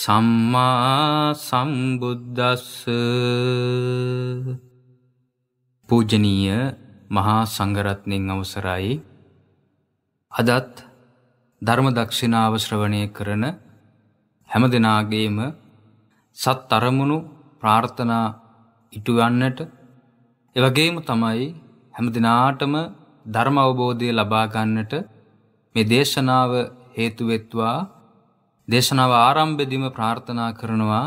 සම්මා සම්බුද්දස්ස පූජනීය මහා සංඝරත්නයන් අවසරයි අදත් ධර්ම දක්ෂිනාව ශ්‍රවණය කරන හැම දිනාගේම සත් අරමුණු ප්‍රාර්ථනා ඉටුවන්නට එවැගේම තමයි හැම දිනාටම ධර්ම අවබෝධය ලබා ගන්නට මේ දේශනාව හේතු වෙත්වා දේශනාව ආරම්භෙදිම ප්‍රාර්ථනා කරනවා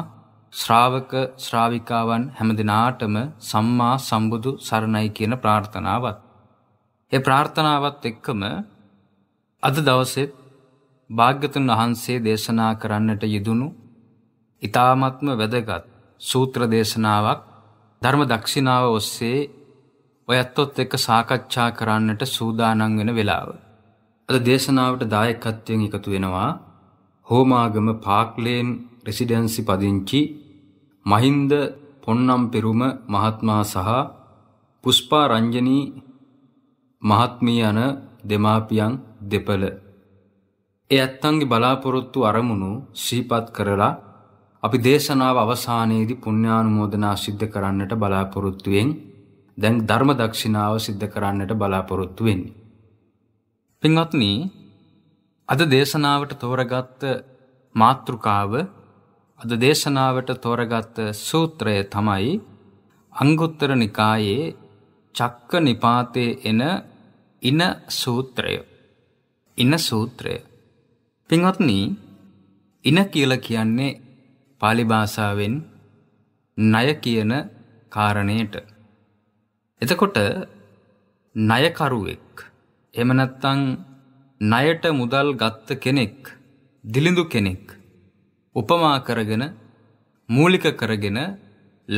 ශ්‍රාවක ශ්‍රාවිකාවන් හැම දිනාටම සම්මා සම්බුදු සරණයි කියන ප්‍රාර්ථනාවත්. ඒ ප්‍රාර්ථනාවත් එක්කම අද දවසෙත් භාග්‍යතුන් වහන්සේ දේශනා කරන්නට යෙදුණු ඊ타ත්ම වැදගත් සූත්‍ර දේශනාවක් ධර්ම දක්ෂිනාව ඔස්සේ ඔයත්ොත් එක්ක සාකච්ඡා කරන්නට සූදානම් වෙන වෙලාව. අද දේශනාවට දායකත්වයෙන් එකතු වෙනවා හෝමාගම පාක්ලේන් රෙසිඩන්සි පදිංචි මහින්ද පොන්නම්පෙරුම මහත්මයා සහ පුෂ්පා රංජනී මහත්මිය යන දෙමාපියන් දෙපළ ඒ ඇත්තන්ගේ බලාපොරොත්තු අරමුණු සිහිපත් කරලා අපි දේශනාව අවසානයේදී පුණ්‍යානුමෝදනා සිද්ධ කරන්නට බලාපොරොත්තුෙන් දැන් ධර්ම දක්ෂිනාව සිද්ධ කරන්නට බලාපොරොත්තු වෙන්නේ. පින්වත්නි අද දේශනාවට තෝරගත්ත මාතෘකාව අද දේශනාවට තෝරගත්ත සූත්‍රය තමයි අංගුත්තර නිකායේ චක්ක නිපාතේ එන ඉන සූත්‍රය. ඉන සූත්‍රය. පින්වත්නි ඉන කියලා කියන්නේ pāli භාෂාවෙන් ණය කියන කාරණේට. එතකොට ණයකරුවෙක් එහෙම නැත්නම් ණයට මුදල් ගත්ත කෙනෙක් දිලිඳු කෙනෙක් උපමා කරගෙන මූලික කරගෙන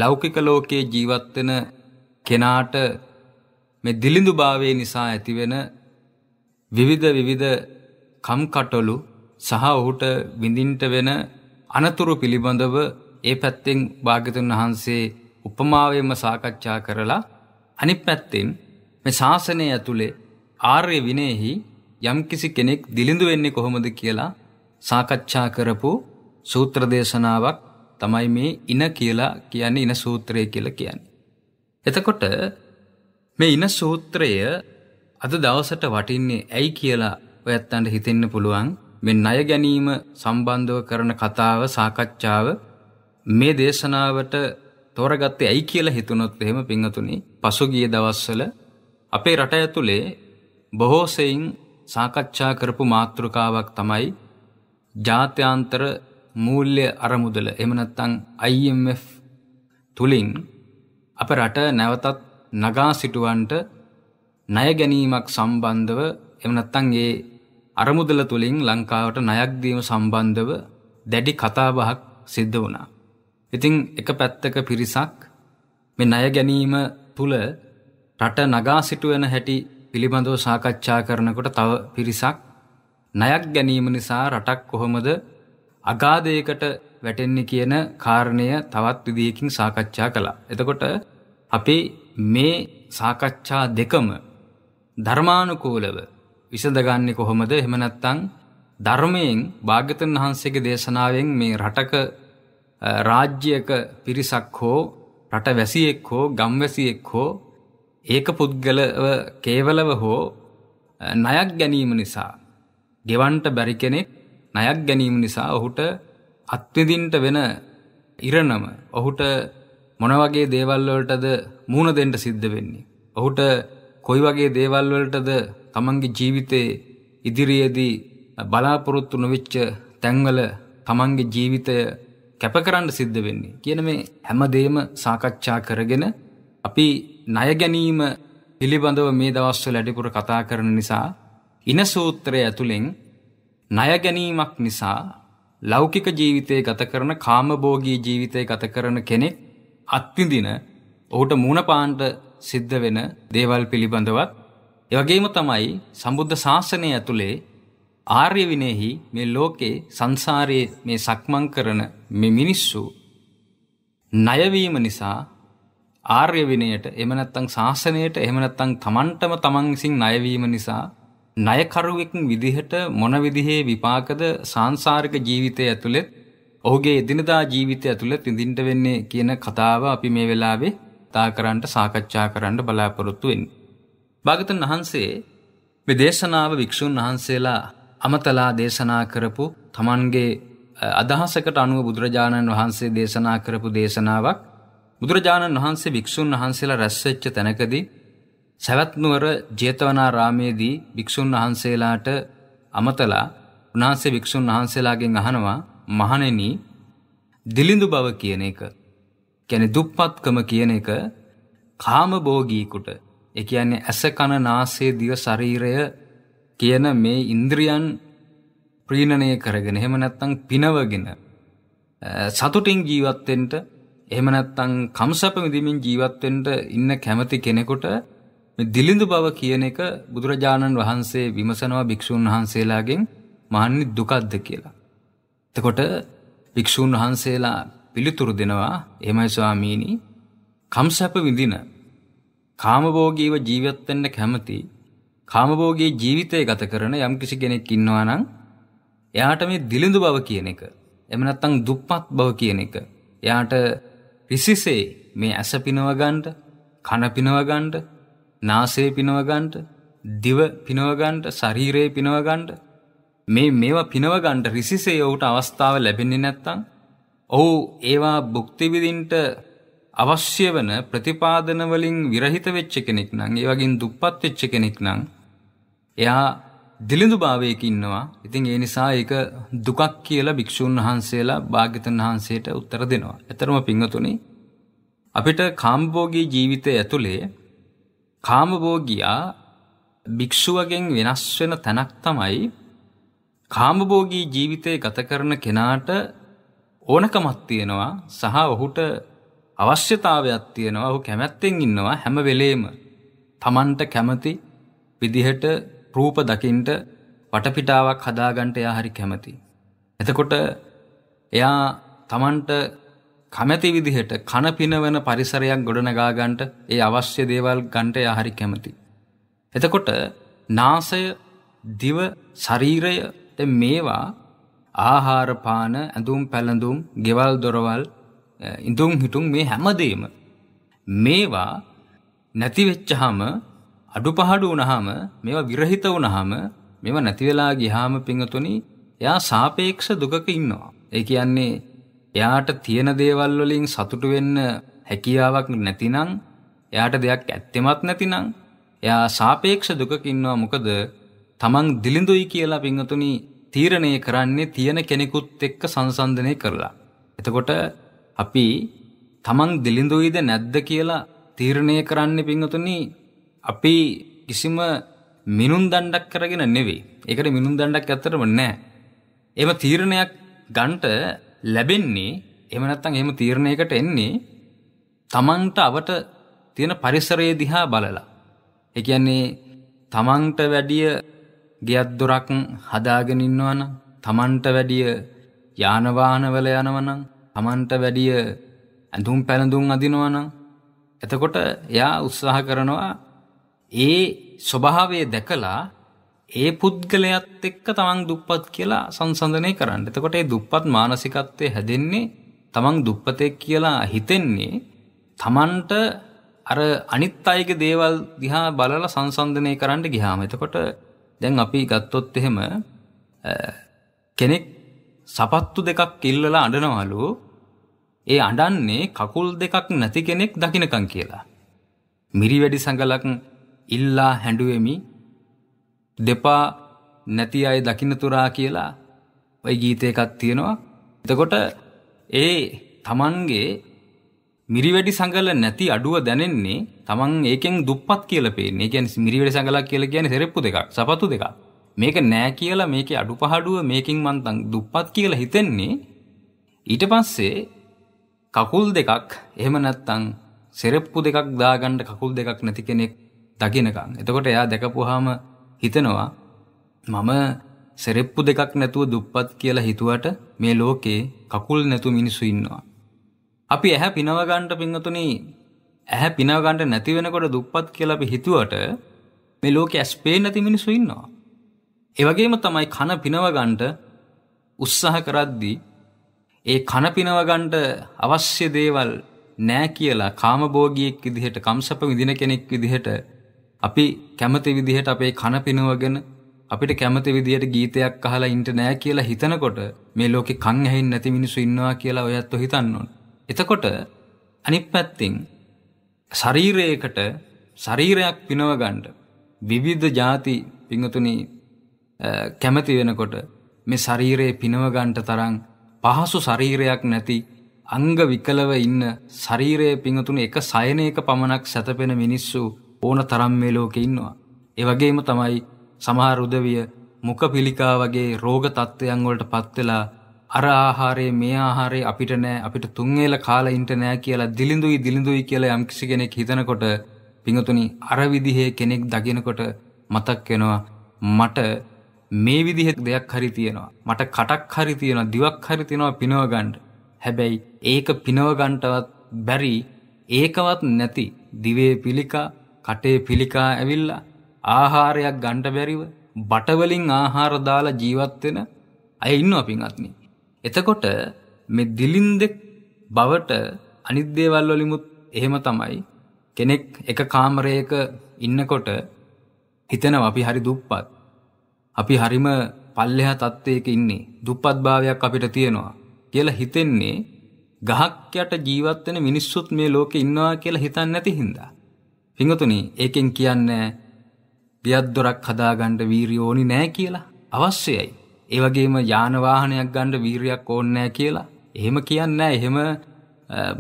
ලෞකික ලෝකයේ ජීවත් වෙන කෙනාට මේ දිලිඳුභාවය නිසා ඇතිවෙන විවිධ විවිධ කම්කටොළු සහ ඔහුට විඳින්ට වෙන අනතුරු පිළිබඳව ඒ පැත්තෙන් භාග්‍යතුන් වහන්සේ උපමාවෙන්ම සාකච්ඡා කරලා අනිත් පැත්තෙන් මේ ශාසනය ඇතුලේ ආර්ය විනයෙහි යම්කිසි කෙනෙක් දිලිඳු වෙන්නේ කොහොමද කියලා සාකච්ඡා කරපු සූත්‍ර දේශනාවක් තමයි මේ ඉන කියලා කියන්නේ ඉන සූත්‍රය කියලා කියන්නේ. එතකොට මේ ඉන සූත්‍රය අද දවසට වටින්නේ ඇයි කියලා ඔයත්තන්ට හිතෙන්න පුළුවන්. මේ ණය ගැනීම සම්බන්ධව කරන කතාව සාකච්ඡාව මේ දේශනාවට තෝරගත්තේ ඇයි කියලා හිතුනොත් එහෙම පින්වතුනි පසුගිය දවස්වල අපේ රට ඇතුලේ බොහෝ සෙයින් සාකච්ඡා කරපු මාතෘකාවක් තමයි ජාත්‍යන්තර මූල්‍ය අරමුදල එහෙම නැත්නම් IMF තුලින් අප රට නැවතත් නගා සිටුවන්ට ණය ගැනීමක් සම්බන්ධව එහෙම නැත්නම් ඒ අරමුදල තුලින් ලංකාවට ණයක් දීම සම්බන්ධව දැඩි කතාබහක් සිද්ධ වුණා. ඉතින් එක පැත්තක පිරිසක් මේ ණය ගැනීම තුල රට නගා සිටුවන හැටි පිළිබඳව සාකච්ඡා කරනකොට තව පිරිසක් ණයක් ගැනීම නිසා රටක් කොහොමද අගාධයකට වැටෙන්නේ කියන කාරණය තවත් විදියකින් සාකච්ඡා කළා. එතකොට අපි මේ සාකච්ඡා දෙකම ධර්මානුකූලව විසඳගන්නේ කොහොමද? එහෙම නැත්නම් ධර්මයෙන් භාග්‍යතුන් වහන්සේගේ දේශනාවෙන් මේ රටක රාජ්‍යයක පිරිසක් හෝ රටවැසියෙක් හෝ ගම්වැසියෙක් හෝ ඒක පුද්ගලව කේවලව හෝ ණයක් ගැනීම නිසා ගෙවන්ට බැරි කෙනෙක් ණයක් ගැනීම නිසා ඔහුට අත්විඳින්ට වෙන ඉරණම ඔහුට මොන වගේ දේවල් වලටද මුහුණ දෙන්න සිද්ධ වෙන්නේ ඔහුට කොයි වගේ දේවල් වලටද තමන්ගේ ජීවිතේ ඉදිරියේදී බලාපොරොත්තු නොවෙච්ච තැන්වල තමන්ගේ ජීවිතය කැප කරන්න සිද්ධ වෙන්නේ කියන මේ හැම දෙයක්ම සාකච්ඡා කරගෙන අපි ණය ගැනීම පිළිබඳව මේ දවස්වල වැඩිපුර කතා කරන නිසා ඉන සූත්‍රය ඇතුලෙන් ණය ගැනීමක් නිසා ලෞකික ජීවිතය ගත කරන කාමභෝගී ජීවිතය ගත කරන කෙනෙක් අත්විඳින ඔහුට මුණ පාන්න සිද්ධ වෙන දේවල් පිළිබඳවත් ඒ වගේම තමයි සම්බුද්ධ ශාසනය ඇතුලේ ආර්ය විනයෙහි මේ ලෝකේ සංසාරයේ මේ සක්මන් කරන මේ මිනිස්සු ණයවීම නිසා ආර්ය විනයට එහෙම නැත්නම් ශාසනයට එහෙම නැත්නම් තමන්ටම තමන් විසින් ණයවීම නිසා ණයකරුවෙකින් විදිහට මොන විදිහේ විපාකද සාංශාරික ජීවිතය ඇතුළේ ඔහුගේ එදිනදා ජීවිතය ඇතුළේ විඳින්න වෙන්නේ කියන කතාව අපි මේ වෙලාවේ තාකරන්ට සාකච්ඡා කරන්න බලාපොරොත්තු වෙන්නේ. භාගතුන් වහන්සේ මේ දේශනාව වික්ෂුන් වහන්සේලා අමතලා දේශනා කරපු තමන්ගේ අදහසකට අනුව බුදුරජාණන් වහන්සේ දේශනා කරපු දේශනාවක් බුදුරජාණන් වහන්සේ භික්ෂුන් වහන්සේලා රැස්වෙච්ච තැනකදී සවැත්නුවර ජේතවනාරාමේදී භික්ෂුන් වහන්සේලාට අමතලා උන්වහන්සේ භික්ෂුන් වහන්සේලාගෙන් අහනවා මහණෙනි දිලිඳු බව කියන එක කියන්නේ දුප්පත්කම කියන එක කාමභෝගීකුට ඒ කියන්නේ ඇස කන නාසය දිව ශරීරය කියන මේ ඉන්ද්‍රියන් ප්‍රීණනය කරගෙන එහෙම නැත්නම් පිනවගෙන සතුටින් ජීවත් වෙන්න එහෙම නැත්නම් කම්සප විඳින්මින් ජීවත් වෙන්න ඉන්න කැමති කෙනෙකුට මේ දිලිඳු බව කියන එක බුදුරජාණන් වහන්සේ විමසනවා භික්ෂුන් වහන්සේලාගෙන් මහන්නි දුකක්ද කියලා. එතකොට භික්ෂුන් වහන්සේලා පිළිතුරු දෙනවා එහෙමයි ස්වාමීනි කම්සප විඳින කාමභෝගීව ජීවත් වෙන්න කැමති කාමභෝගී ජීවිතය ගත කරන යම්කිසි කෙනෙක් ඉන්නවා නම් එයාට මේ දිලිඳු බව කියන එක එහෙම නැත්නම් දුප්පත් බව කියන එක එයාට රිසිසේ මේ ඇස පිනවගන්ට කන පිනවගන්ට නාසේ පිනවගන්ට දිව පිනවගන්ට ශරීරයේ පිනවගන්ට මේ මේවා පිනවගන්ට රිසිසේ ඔහුට අවස්ථාව ලැබෙන්නේ නැත්තම් ඔහු ඒවා භුක්ති විඳින්නට අවශ්‍ය වන ප්‍රතිපාදන වලින් විරහිත වෙච්ච කෙනෙක් නම් ඒ වගේන් දුප්පත් වෙච්ච කෙනෙක් නම් එයා දිලිඳු භාවයක ඉන්නවා. ඉතින් ඒ නිසා ඒක දුකක් කියලා භික්ෂුන් වහන්සේලා භාග්‍යතුන් වහන්සේට උත්තර දෙනවා. ඇතරම පිංගතුනි අපිට කාම්භෝගී ජීවිතය ඇතුලේ කාමභෝගියා භික්ෂුවගෙන් වෙනස් වෙන තැනක් තමයි කාමභෝගී ජීවිතය ගත කරන කෙනාට ඕනකමක් තියෙනවා සහ ඔහුට අවශ්‍යතාවයක් තියෙනවා ඔහු කැමැත්තෙන් ඉන්නවා හැම වෙලේම Tamanට කැමති විදිහට රූප දකින්ට වටපිටාවක් හදාගන්ට එයා හරි කැමති. එතකොට එයා තමන්ට කැමැති විදිහට කන පිනවන පරිසරයක් ගොඩනගාගන්ට ඒ අවශ්‍ය දේවල් ගන්ට එයා හරි කැමති. එතකොට නාසය දිව ශරීරය මේවා ආහාරපාන ඇඳුම් පැළඳුම් ගෙවල් දොරවල් ඉඳුම් හිටුම් මේ හැමදේම මේවා නැතිවෙච්චහම අඩුපහඩු වුණාම මේවා විරහිත වුණාම මේව නැති වෙලා ගියාම පිංගතුනි එයා සාපේක්ෂ දුකක ඉන්නවා. ඒ කියන්නේ එයාට තියෙන දේවල් වලින් සතුටු වෙන්න හැකියාවක් නැතිනම් එයාට දෙයක් ඇත්තෙමත් නැතිනම් එයා සාපේක්ෂ දුකක ඉන්නවා මොකද තමන් දිලිඳුයි කියලා පිංගතුනි තීරණය කරන්නේ තියෙන කෙනෙකුත් එක්ක සංසන්දනය කරලා. එතකොට අපි තමන් දිලිඳුයිද නැද්ද කියලා තීරණය කරන්නේ පිංගතුනි අපි කිසිම මිනුම් දණ්ඩක් කරගෙන නෙවෙයි. ඒකට මිනුම් දණ්ඩක් ඇත්තටම නැහැ. එහෙම තීරණයක් ගන්නට ලැබෙන්නේ එහෙම නැත්නම් එහෙම තීරණයකට එන්නේ තමන්ට අවට තියෙන පරිසරය දිහා බලලා. ඒ කියන්නේ තමන්ට වැඩිය ගෙයක් දොරක් හදාගෙන ඉන්නවනම් තමන්ට වැඩිය යාන වාහන වල යනවනම් තමන්ට වැඩිය ඇඳුම් පැළඳුම් අදිනවනම් එතකොට එයා උත්සාහ කරනවා ඒ ස්වභාවය දැකලා ඒ පුද්ගලයාත් එක්ක තමන් දුප්පත් කියලා සංසන්දනය කරන්න. එතකොට ඒ දුප්පත් මානසිකත්වයේ හැදෙන්නේ තමන් දුප්පතෙක් කියලා හිතෙන්නේ තමන්ට අර අනිත් අයගේ දේවල් දිහා බලලා සංසන්දනය කරන්න ගියාම එතකොට දැන් අපි ගත්තොත් එහෙම කෙනෙක් සපත්තු දෙකක් ඉල්ලලා අඬනවලු ඒ අඬන්නේ කකුල් දෙකක් නැති කෙනෙක් දකින්නකම් කියලා මිරිවැඩි සඟලක් ඉල්ලා හැඬුවෙමි දෙපා නැති අය දකින්න තුරා කියලා ওই ගීතයකක් තියෙනවා එතකොට ඒ Tamanගේ මිරිවැඩි සංගල නැති අඩුව දැනෙන්නේ Taman ඒකෙන් දුප්පත් කියලා පේන්නේ. ඒ කියන්නේ මිරිවැඩි සංගලක් කියලා කියන්නේ සෙරෙප්පු දෙකක්, සපතු දෙකක්. මේක නෑ කියලා මේකේ අඩුපහඩුව මේකෙන් මං දුප්පත් කියලා හිතෙන්නේ. ඊට පස්සේ කකුල් දෙකක් එහෙම නැත්තම් සෙරෙප්පු දෙකක් දාගන්න කකුල් දෙකක් නැති කෙනෙක් දකිනකං. එතකොට එයා දැකපුහාම හිතනවා මම සෙරෙප්පු දෙකක් නැතුව දුප්පත් කියලා හිතුවට මේ ලෝකේ කකුල් නැතු මිනිස්සු ඉන්නවා. අපි ඇහැ පිනවගන්ට පිංහතුනි ඇහැ පිනවගන්ට නැති වෙනකොට දුප්පත් කියලා අපි හිතුවට මේ ලෝකෙ ඇස්පේ නැති මිනිස්සු ඉන්නවා. ඒවගේම තමයි කන පිනවගන්ට උත්සාහ කරද්දී ඒ කන පිනවගන්ට අවශ්‍ය දේවල් නෑ කියලා කාමභෝගියෙක් විදිහට කම්සප විදින කෙනෙක් විදිහට අපි කැමති විදිහට අපේ කන පිනවගෙන අපිට කැමති විදිහට ගීතයක් අහලා ඉන්න නෑ කියලා හිතනකොට මේ ලෝකේ කන් ඇහෙන්නේ නැති මිනිස්සු ඉන්නවා කියලා ඔයත් හිතන්න ඕන. එතකොට අනිත් පැත්තෙන් ශරීරයකට ශරීරයක් පිනවගන්න විවිධ ಜಾති පිංගතුනි කැමති වෙනකොට මේ ශරීරයේ පිනවගන්න තරම් පහසු ශරීරයක් නැති අංග විකලව ඉන්න ශරීරයේ පිංගතුනි එක සයනයක පමණක් සැතපෙන මිනිස්සු ඕන තරම් මේ ලෝකේ ඉන්නවා. ඒ වගේම තමයි සමහර උදවිය මුඛ පිළිකා වගේ රෝග තත්ත්වයන් වලට පත් වෙලා අර ආහාරයේ මේ ආහාරයේ අපිට නෑ අපිට තුන් වේල කාලා ඉන්න නෑ කියලා දිලිඳුයි දිලිඳුයි කියලා යම්කිසි කෙනෙක් හිතනකොට පිඟුතුනි අර විදිහේ කෙනෙක් දකිනකොට මතක් වෙනවා මට මේ විදිහේ දෙයක් හරි තියෙනවා මට කටක් හරි තියෙනවා දිවක් හරි තියෙනවා පිනව ගන්න හැබැයි ඒක පිනව ගන්නටවත් බැරි ඒකවත් නැති දිවේ පිළිකා කටේ පිළිකා ඇවිල්ලා ආහාරයක් ගන්ට බැරිව බටවලින් ආහාර දාලා ජීවත් වෙන අය ඉන්නවා පින්වත්නි. එතකොට මේ දිලින්දෙක් බවට අනිත් දේවල් වලිමුත් එහෙම තමයි කෙනෙක් එක කාමරයක ඉන්නකොට හිතෙනවා අපි හරි දුප්පත්. අපි හරිම පල්ලෙහා තත්ත්වයක ඉන්නේ. දුප්පත් භාවයක් අපිට තියෙනවා කියලා හිතෙන්නේ ගහක් යට ජීවත් වෙන මිනිස්සුත් මේ ලෝකේ ඉන්නවා කියලා හිතන්නේ නැති හින්දා. පිඟතුනි ඒකෙන් කියන්නේ බියද්දොරක් හදාගන්න වීරිය ඕනි නෑ කියලා. අවශ්‍යයි. ඒ වගේම යාන වාහනයක් ගන්න වීරියක් ඕනේ නෑ කියලා. එහෙම කියන්නේ නෑ. එහෙම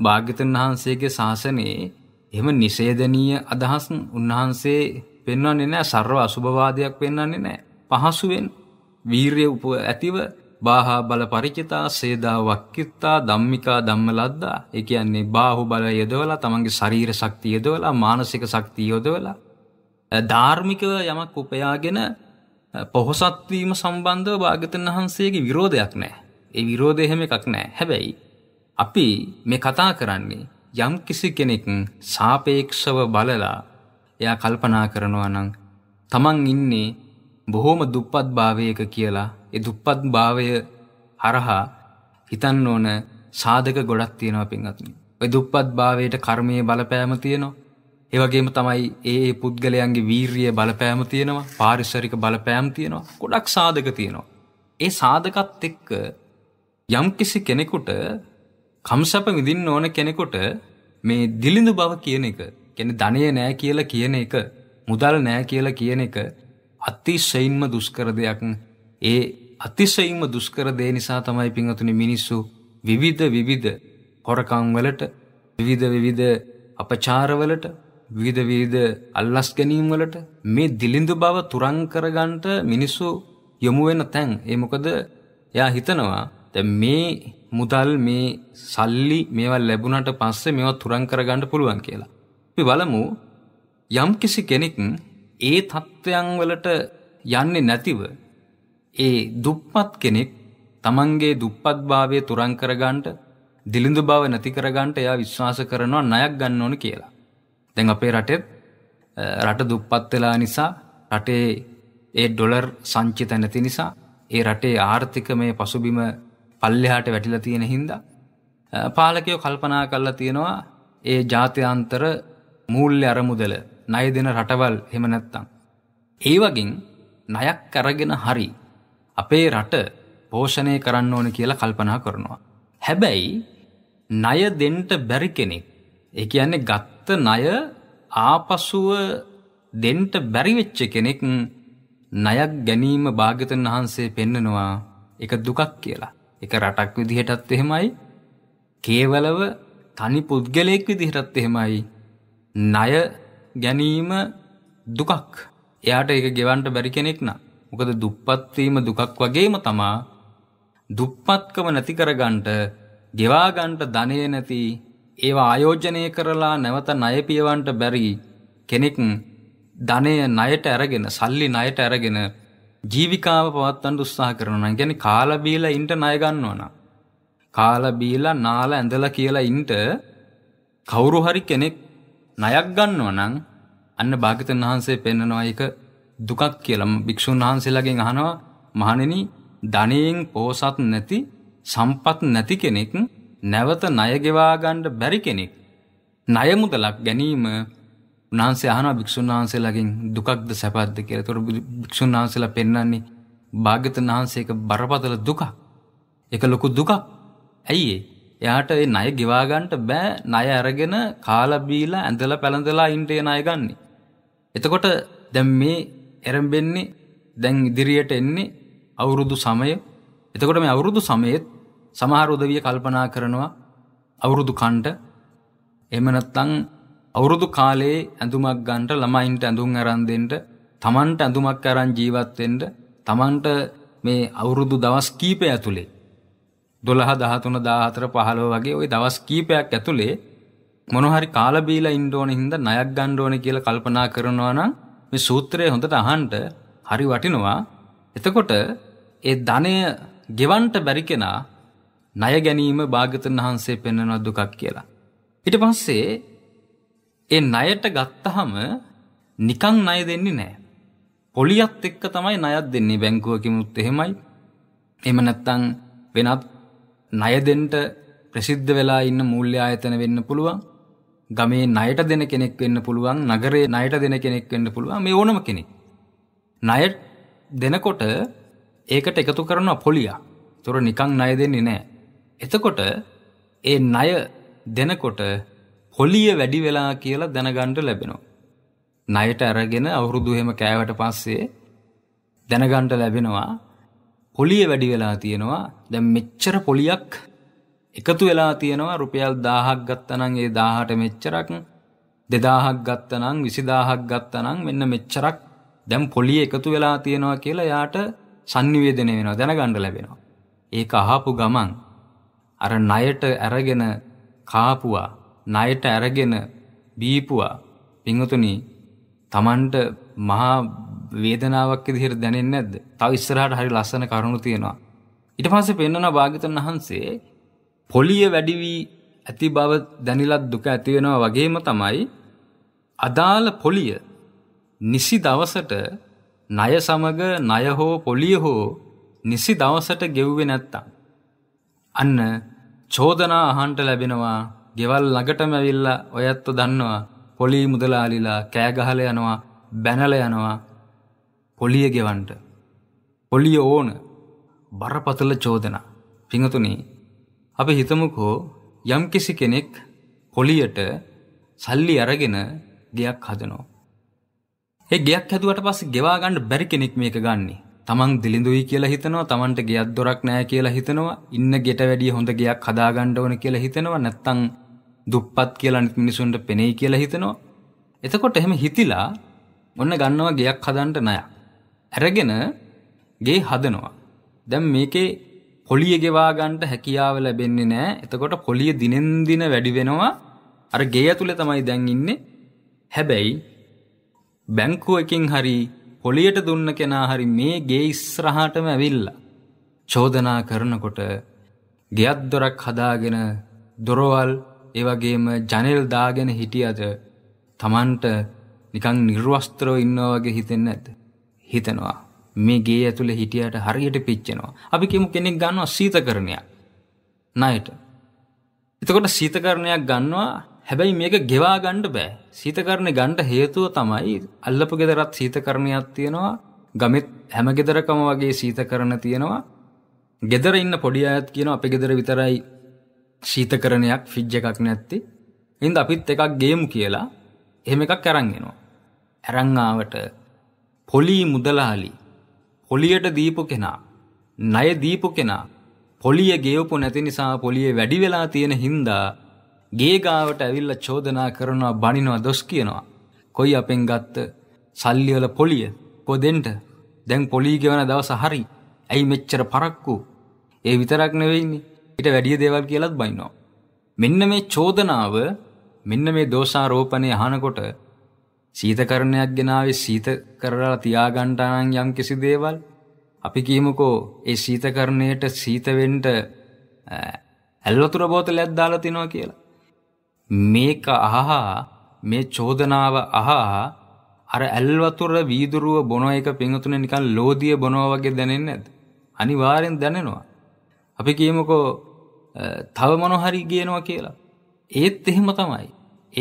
භාග්‍යතුන් වහන්සේගේ ශාසනයේ එහෙම නිෂේධනීය අදහස් උන්වහන්සේ පෙන්වන්නේ නෑ. සර්ව අසුභවාදයක් පෙන්වන්නේ නෑ. පහසුවෙන් වීරිය උප ඇතිව බාහා බල පරිචිතා සේදා වක්කිත්තා ධම්මිකා ධම්මලද්දා ඒ කියන්නේ බාහු බල යොදවලා තමන්ගේ ශරීර ශක්තිය යොදවලා මානසික ශක්තිය යොදවලා ධාර්මිකව යමක් උපයාගෙන පොහොසත් වීම සම්බන්ධව භාග්‍යතුන් වහන්සේගේ විරෝධයක් නැහැ. ඒ විරෝධය හැම එකක් නැහැ. හැබැයි අපි මේ කතා කරන්නේ යම් කිසි කෙනෙක් සාපේක්ෂව බලලා එයා කල්පනා කරනවා නම් තමන් ඉන්නේ බොහෝම දුප්පත් භාවයක කියලා ඒ දුප්පත් භාවය හරහා හිතන්න ඕන සාධක ගොඩක් තියෙනවා පින්වත්නි. ඔය දුප්පත් භාවයට කර්මයේ බලපෑම තියෙනවා. ඒ වගේම තමයි ඒ ඒ පුද්ගලයන්ගේ වීරිය බලපෑම තියෙනවා. පාරිසරික බලපෑම් තියෙනවා. ගොඩක් සාධක තියෙනවා. ඒ සාධකත් එක්ක යම්කිසි කෙනෙකුට කම්සප විඳින්න ඕන කෙනෙකුට මේ දිලිඳු බව කියන එක, කියන්නේ ධනෙ නෑ කියලා කියන එක, මුදල් නෑ කියලා කියන එක අතිශයින්ම දුෂ්කර දෙයක්. ඒ අතිශයින්ම දුෂ්කර දේ නිසා තමයි පින්වතුනි මිනිස්සු විවිධ විවිධ හොරකම් වලට විවිධ විවිධ අපචාර වලට විවිධ විවිධ අල්ලස් ගැනීම් වලට මේ දිලිඳු බව තුරන් කරගන්නට මිනිස්සු යොමු වෙන තැන්. ඒ මොකද එයා හිතනවා දැන් මේ මුදල් මේ සල්ලි මේවා ලැබුණට පස්සේ මේවා තුරන් කරගන්න පුළුවන් කියලා. අපි බලමු යම් කිසි කෙනෙක් ඒ தත්වයන් වලට යන්නේ නැතිව ඒ දුප්පත් කෙනෙක් තමන්ගේ දුප්පත්භාවය තුරන් කරගන්නට දිලිඳු බව නැති කරගන්නට එයා විශ්වාස කරනවා ණයක් ගන්න ඕන කියලා. දැන් අපේ රටේ රට දුප්පත් වෙලා නිසා රටේ ඒ ඩොලර් සංචිත නැති නිසා ඒ රටේ ආර්ථිකමය පසුබිම පල්ලෙහාට වැටිලා තියෙන හින්දා පාලකයෝ කල්පනා කරලා තියෙනවා ඒ ජාත්‍යන්තර මූල්‍ය අරමුදල ණය දෙන රටවල් එහෙම නැත්තම්. ඒ වගේ ණයක් අරගෙන හරි අපේ රට පෝෂණය කරන්න ඕන කියලා කල්පනා කරනවා. හැබැයි ණය දෙන්න බැරි කෙනෙක්. ඒ කියන්නේ ගත්ත ණය ආපසුව දෙන්න බැරි වෙච්ච කෙනෙක් ණයක් ගැනීම භාග්‍යතුන් වහන්සේ පෙන්නනවා ඒක දුකක් කියලා. ඒක රටක් විදිහටත් එහෙමයි. කේවලව තනි පුද්ගලයෙක් විදිහටත් එහෙමයි. ණය ගැනීම දුකක්. එයාට ඒක ගෙවන්ට බැරි කෙනෙක් නම්. මොකද දුප්පත්වීම දුකක් වගේම තමා දුප්පත්කම නැති කරගන්නට ගෙවා ගන්නට ධනෙ නැති ඒවා ආයෝජනය කරලා නැවත ණය පියවන්ට බැරි කෙනෙක් ධනය ණයට අරගෙන සල්ලි ණයට අරගෙන ජීවිකාව පවත්වන්න උත්සාහ කරනවා නම් කියන්නේ කාලා බීලා ඉන්න ණය ගන්නවා නම් කාලා බීලා නාලා ඇඳලා කියලා ඉන්න කවුරු හරි කෙනෙක් ණයක් ගන්නවා නම් අන්න භාග්‍යතුන් වහන්සේ පෙන්වනවා ඒක දුකක් කියලා භික්ෂුන් වහන්සේලාගෙන් අහනවා මහණෙනි ධනයෙන් පෝසත් නැති සම්පත් නැති කෙනෙක් නැවත ණය ගෙවා ගන්න බැරි කෙනෙක් ණය මුදලක් ගැනීම උන්වහන්සේ අහනවා භික්ෂුන් වහන්සේලාගෙන් දුකක්ද සැපක්ද කියලා. ඒතකොට භික්ෂුන් වහන්සේලා පෙන්වන්නේ භාග්‍යතුන් වහන්සේක බරපතල දුකක්. ඒක ලොකු දුකක්. ඇයි ඒ? එයාට ඒ ණය ගෙවා ගන්නට බෑ ණය අරගෙන කාලා බීලා ඇඳලා පැලඳලා ඉන්න ඒ ණය ගන්නෙ. එතකොට දැන් මේ එරඹෙන්නේ දැන් ඉදිරියට එන්නේ අවුරුදු සමය. එතකොට මේ අවුරුදු සමයේත් සමහර උදවිය කල්පනා කරනවා අවුරුදු කණ්ඩ එහෙම නැත්නම් අවුරුදු කාලේ ඇඳුමක් ගන්නට ළමයින්ට ඇඳුම් අරන් දෙන්න, Tamanට ඇඳුමක් අරන් ජීවත් වෙන්න, Tamanට මේ අවුරුදු දවස් කීපය ඇතුලේ දොළහ දහතුන දාහතර පහලෝ වගේ ওই දවස් කීපයක් ඇතුළේ මොනහරි කාලබීලා ඉන්ඩෝන හින්ද නයක් ගණ්ඩෝන කියල කල්පනා කරනවා නම් මේ සූත්‍රය හොඳට අහන්ට හරි වටිනවා එතකොට ඒ ධනය ගෙවන්ට බැරි කෙනා ණය ගැනීම භාගතුන් වහන්සේ පෙන්වන දුකක් කියලා. ඊට පස්සේ ඒ ණයට ගත්තහම නිකන් ණය දෙන්නේ නැහැ. පොලියත් එක්ක තමයි ණයක් දෙන්නේ බැංකුවකිනුත් එහෙමයි. එහෙම නැත්නම් වෙනත් ණයදෙන්ට ප්‍රසිද්ධ වෙලා ඉන්න මූල්‍ය ආයතන වෙන්න පුළුවන්. ගමේ ණයට දෙන කෙනෙක් වෙන්න පුළුවන්, නගරේ ණයට දෙන කෙනෙක් වෙන්න පුළුවන්. මේ ඕනම කෙනෙක්. ණය දෙනකොට ඒකට එකතු කරනවා පොලියක්. ඒතොර නිකන් ණය දෙන්නේ නැහැ. එතකොට ඒ ණය දෙනකොට පොලිය වැඩි වෙලා කියලා දැනගන්න ලැබෙනවා. ණයට අරගෙන අවුරුදු හැම කෑවට පස්සේ දැනගන්න ලැබෙනවා පොලිය වැඩි වෙලා තියෙනවා දැන් මෙච්චර පොලියක් එකතු වෙලා තියෙනවා රුපියල් 1000ක් ගත්තනම් ඒ 1000ට මෙච්චරක් 2000ක් ගත්තනම් 20000ක් ගත්තනම් මෙන්න මෙච්චරක් දැන් පොලිය එකතු වෙලා තියෙනවා කියලා යාට sannivedana වෙනවා දැනගන්න ලැබෙනවා ඒක අහපු ගමන් අර ණයට අරගෙන කාපුවා ණයට අරගෙන බීපුවා පින්වතුනි Tamanට මහා වේදනාවක් විදිහට දැනෙන්නේ නැද්ද? තව ඉස්සරහට හරි ලස්සන කරුණු තියෙනවා. ඊට පස්සේ පෙන්වනවා භාග්‍යතුන් වහන්සේ පොලිය වැඩි වී ඇති බව දැනිලත් දුක ඇති වෙනවා වගේම තමයි අදාළ පොලිය නිසි දවසට ණය සමග ණය හෝ පොලිය හෝ නිසි දවසට ගෙව්වේ නැත්තම් අන්න චෝදනා අහන්ට ලැබෙනවා ගෙවල් ළඟටම ඇවිල්ලා ඔයත්තු දන්නවා පොලී මුදලාලිලා කෑගහල යනවා බැනල යනවා පොලිය ගෙවන්ට. පොලිය ඕන බරපතල චෝදනා. පිඟතුනි අපි හිතමුකෝ යම්කිසි කෙනෙක් පොලියට සල්ලි අරගෙන ගෙයක් හදනවා. ඒ ගෙයක් හැදුවට පස්සේ ගෙවා ගන්න බැරි කෙනෙක් මේක ගන්නෙ. තමන් දිලිඳුයි කියලා හිතනවා, තමන්ට ගෙයක් දොරක් නැහැ කියලා හිතනවා, ඉන්න ගෙට වැඩිය හොඳ ගෙයක් හදා ගන්න ඕන කියලා හිතනවා, නැත්තම් දුප්පත් කියලා මිනිසුන්ට පෙනෙයි කියලා හිතනවා. එතකොට එහෙම හිතිලා ඔන්න ගන්නවා ගෙයක් හදන්න ණයක්. ඇරගෙන ගේ හදනවා. දැන් මේකේ පොලිය ගෙවා ගන්නට හැකියාව ලැබෙන්නේ නැහැ. එතකොට පොලිය දිනෙන් දින වැඩි වෙනවා. අර ගේ ඇතුලේ තමයි දැන් ඉන්නේ. හැබැයි බැංකුවකින් හරි පොලියට දුන්න කෙනා හරි මේ ගේ ඉස්සරහාටම ඇවිල්ලා චෝදනා කරනකොට ගෙයක් දොරක් හදාගෙන දොරවල් ඒ වගේම ජනෙල් දාගෙන හිටියද Tamanට නිකන් නිර්වස්ත්‍රව ඉන්නා වගේ හිතෙන්නේ නැද්ද? හිතනවා. මේ ගේ ඇතුළේ හිටියට හරියට පිච්චෙනවා. අපි කියමු කෙනෙක් ගන්නවා සීතකරණයක්. ණයට. එතකොට සීතකරණයක් ගන්නවා හැබැයි මේක ගෙවා ගන්න බෑ. සීතකරණේ ගන්න හේතුව තමයි අල්ලපු ගෙදරත් සීතකරණයක් තියෙනවා. ගමෙත් හැම ගෙදරකම වගේ සීතකරණ තියෙනවා. ගෙදර ඉන්න පොඩි අයත් කියනවා අපේ ගෙදර විතරයි සීතකරණයක් ෆ්‍රිජ් එකක් නැත්තේ. එහෙනම් අපිත් එකක් ගේමු කියලා එහෙම එකක් අරන් එනවා. අරන් ආවට පොලී මුදලාලි පොලියට දීපු කෙනා ණය දීපු කෙනා පොලිය ගේවපු නැති නිසා පොලිය වැඩි වෙලා තියෙන හින්දා ගේ ගාවට ඇවිල්ලා චෝදනා කරනවා බනිනවා දොස් කියනවා කොයි අපෙන් ගත්ත සල්ලි වල පොලිය පොදෙන්ට දැන් පොලී ගෙවන දවස හරි ඇයි මෙච්චර පරක්කු ඒ විතරක් නෙවෙයිනේ ඊට වැඩිය දේවල් කියලාත් බනිනවා මෙන්න මේ චෝදනාව මෙන්න මේ දෝෂාරෝපණය අහනකොට සීතකරණයක් ගෙනාවේ සීත කරලා තියාගන්ටනන් යම් කිසි දේවල් අපි කියමුකෝ ඒ සීතකරණයට සීතවෙන්ට ඇල්ලොතුර බෝතලයක් දාලා තිනවා කියලා. මේක අහහා මේ චෝදනාව අහහා අර ඇල්වතුර වීදුරුව බොන එක පිංගුතුනේ නිකන් ලෝදිය බොනවා වගේ දැනෙන්නේ නැද්ද? අනිවාර්යෙන් දැනෙනවා. අපි කියමුකෝ තව මොන හරි කියනවා කියලා. ඒත් එහෙම තමයි.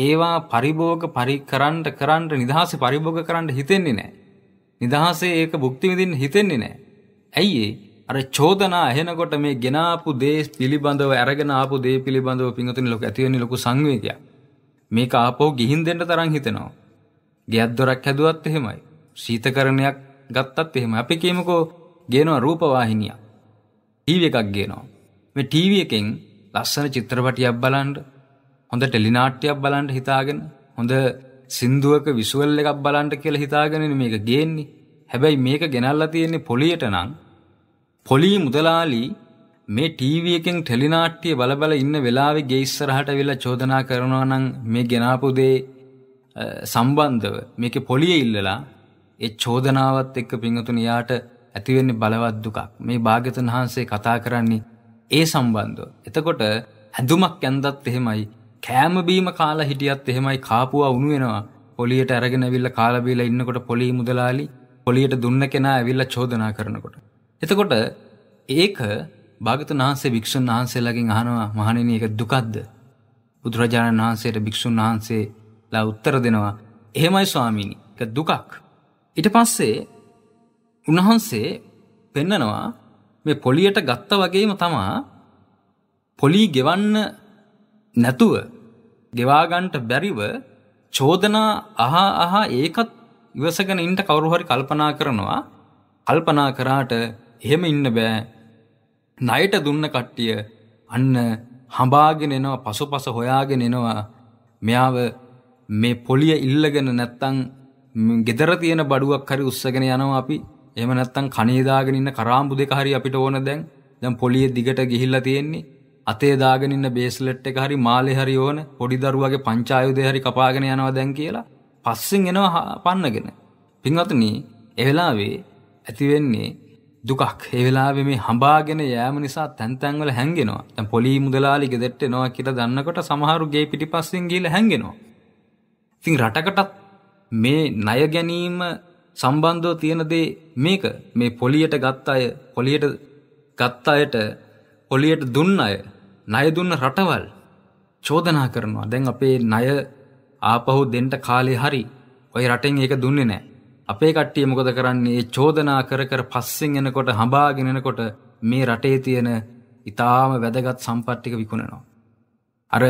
ඒවා පරිභෝග පරිකරන්න කරන්න නිදහස පරිභෝග කරන්න හිතෙන්නේ නැහැ. නිදහසේ ඒක භුක්ති විඳින්න හිතෙන්නේ නැහැ. ඇයි අර චෝදනා ඇහෙනකොට මේ ගෙනාපු දේ පිළිබඳව අරගෙන ආපු දේ පිළිබඳව පිංගතුනි ලොකු ඇති වෙන්නේ ලොකු සංවේගයක්. මේක ආපහු ගිහින් දෙන්න තරම් හිතෙනවා. ගෙයක් දොරක් හැදුවත් එහෙමයි. ශීතකරණයක් ගත්තත් එහෙමයි. අපි කියමුකෝ ගේනවා රූපවාහිනියක්. ටීවී එකක් ගේනවා. මේ ටීවී එකෙන් ලස්සන චිත්‍රපටියක් බලන්න හොඳ ටෙලිනාට්‍යයක් බලන්ට හිතාගෙන හොඳ සින්දුවක විශුවල් එකක් බලන්ට කියලා හිතාගෙන මේක ගේන්නේ. හැබැයි මේක ගෙනල්ලා තියෙන්නේ පොලියට නම් පොලී මුදලාලි මේ ටීවී එකෙන් ටෙලිනාට්‍ය බලබල ඉන්න වෙලාවේ ගේ ඉස්සරහට වෙලා චෝදනා කරනවා නම් මේ ගෙනාපු දේ සම්බන්ධව මේක පොලිය ඉල්ලලා ඒ චෝදනාවත් එක්ක පිංගුතුණ යාට ඇතිවෙන්නේ බලවත් දුකක්. මේ භාග්‍යතුන් වහන්සේ කතා කරන්නේ ඒ සම්බන්ධව. එතකොට ඇඳුමක් ඇඳත් එහෙමයි කෑම බීම කාලා හිටියත් එහෙමයි කාපුවා උණු වෙනවා. පොලියට අරගෙන ඇවිල්ලා කාලා බීලා ඉන්නකොට පොලී මුදලාලි පොලියට දුන්න කෙනා ඇවිල්ලා චෝදනා කරනකොට. එතකොට ඒක භාගතුන් වහන්සේ වික්ෂුන් වහන්සේලාගෙන් අහනවා මහණෙනි ඒක දුකක්ද? බුදුරජාණන් වහන්සේට වික්ෂුන් වහන්සේලා උත්තර දෙනවා එහෙමයි ස්වාමීනි ඒක දුකක්. ඊට පස්සේ උන්වහන්සේ පෙන්නනවා මේ පොලියට ගත්ත වගේම තමා පොලී ගෙවන්න නැතුව ගෙවාගන්ට බැරිව චෝදනා අහා අහා ඒකත් ඉවසගෙන ඉන්න කවුරු හරි කල්පනා කරනවා කල්පනා කරාට එහෙම ඉන්න බෑ ණයට දුන්න කට්ටිය අන්න හඹාගෙන එනවා පසුපස හොයාගෙන එනවා මෙයාව මේ පොලිය ඉල්ලගෙන නැත්තම් ගෙදර තියෙන බඩුවක් හරි උස්සගෙන යනවා අපි එහෙම නැත්තම් කණේ දාගෙන ඉන්න කරාඹු දෙක හරි අපිට ඕන දැන් දැන් පොලිය දිගට ගිහිල්ලා තියෙන්නේ අතේ දාගෙන ඉන්න බේස්ලට් එක හරි මාලේ හරි ඕන පොඩි දරුවාගේ පංචායුධය හරි කපාගෙන යනවා දැන් කියලා පස්සෙන් එනවා පන්නගෙන. පින්වත්නි, ඒ වෙලාවේ ඇති වෙන්නේ දුකක්. ඒ වෙලාවේ මේ හඹාගෙන යෑම නිසා තැන් තැන් වල හැංගෙනවා. දැන් පොලි මුදලාලි ගෙදෙට්ට එනවා කියලා දන්නකොට සමහරු ගේ පිටිපස්සෙන් ගිහලා හැංගෙනවා. ඉතින් රටකටත් මේ ණය ගැනීම සම්බන්ධව තියෙන දේ මේක මේ පොලියට ගත්ත අය පොලියට ගත්ත අයට පොලියට දුන්න අය නයදුන්න රටවල් චෝදනා කරනවා දැන් අපේ ණය ආපහු දෙන්ට කාලේ හරි ඔය රටෙන් ඒක දුන්නේ නැහැ. අපේ කට්ටිය මොකද කරන්නේ? ඒ චෝදනා කර කර පස්සෙන් එනකොට හඹාගෙන එනකොට මේ රටේ තියෙන ඊටාම වැදගත් සම්පත් ටික විකුණනවා. අර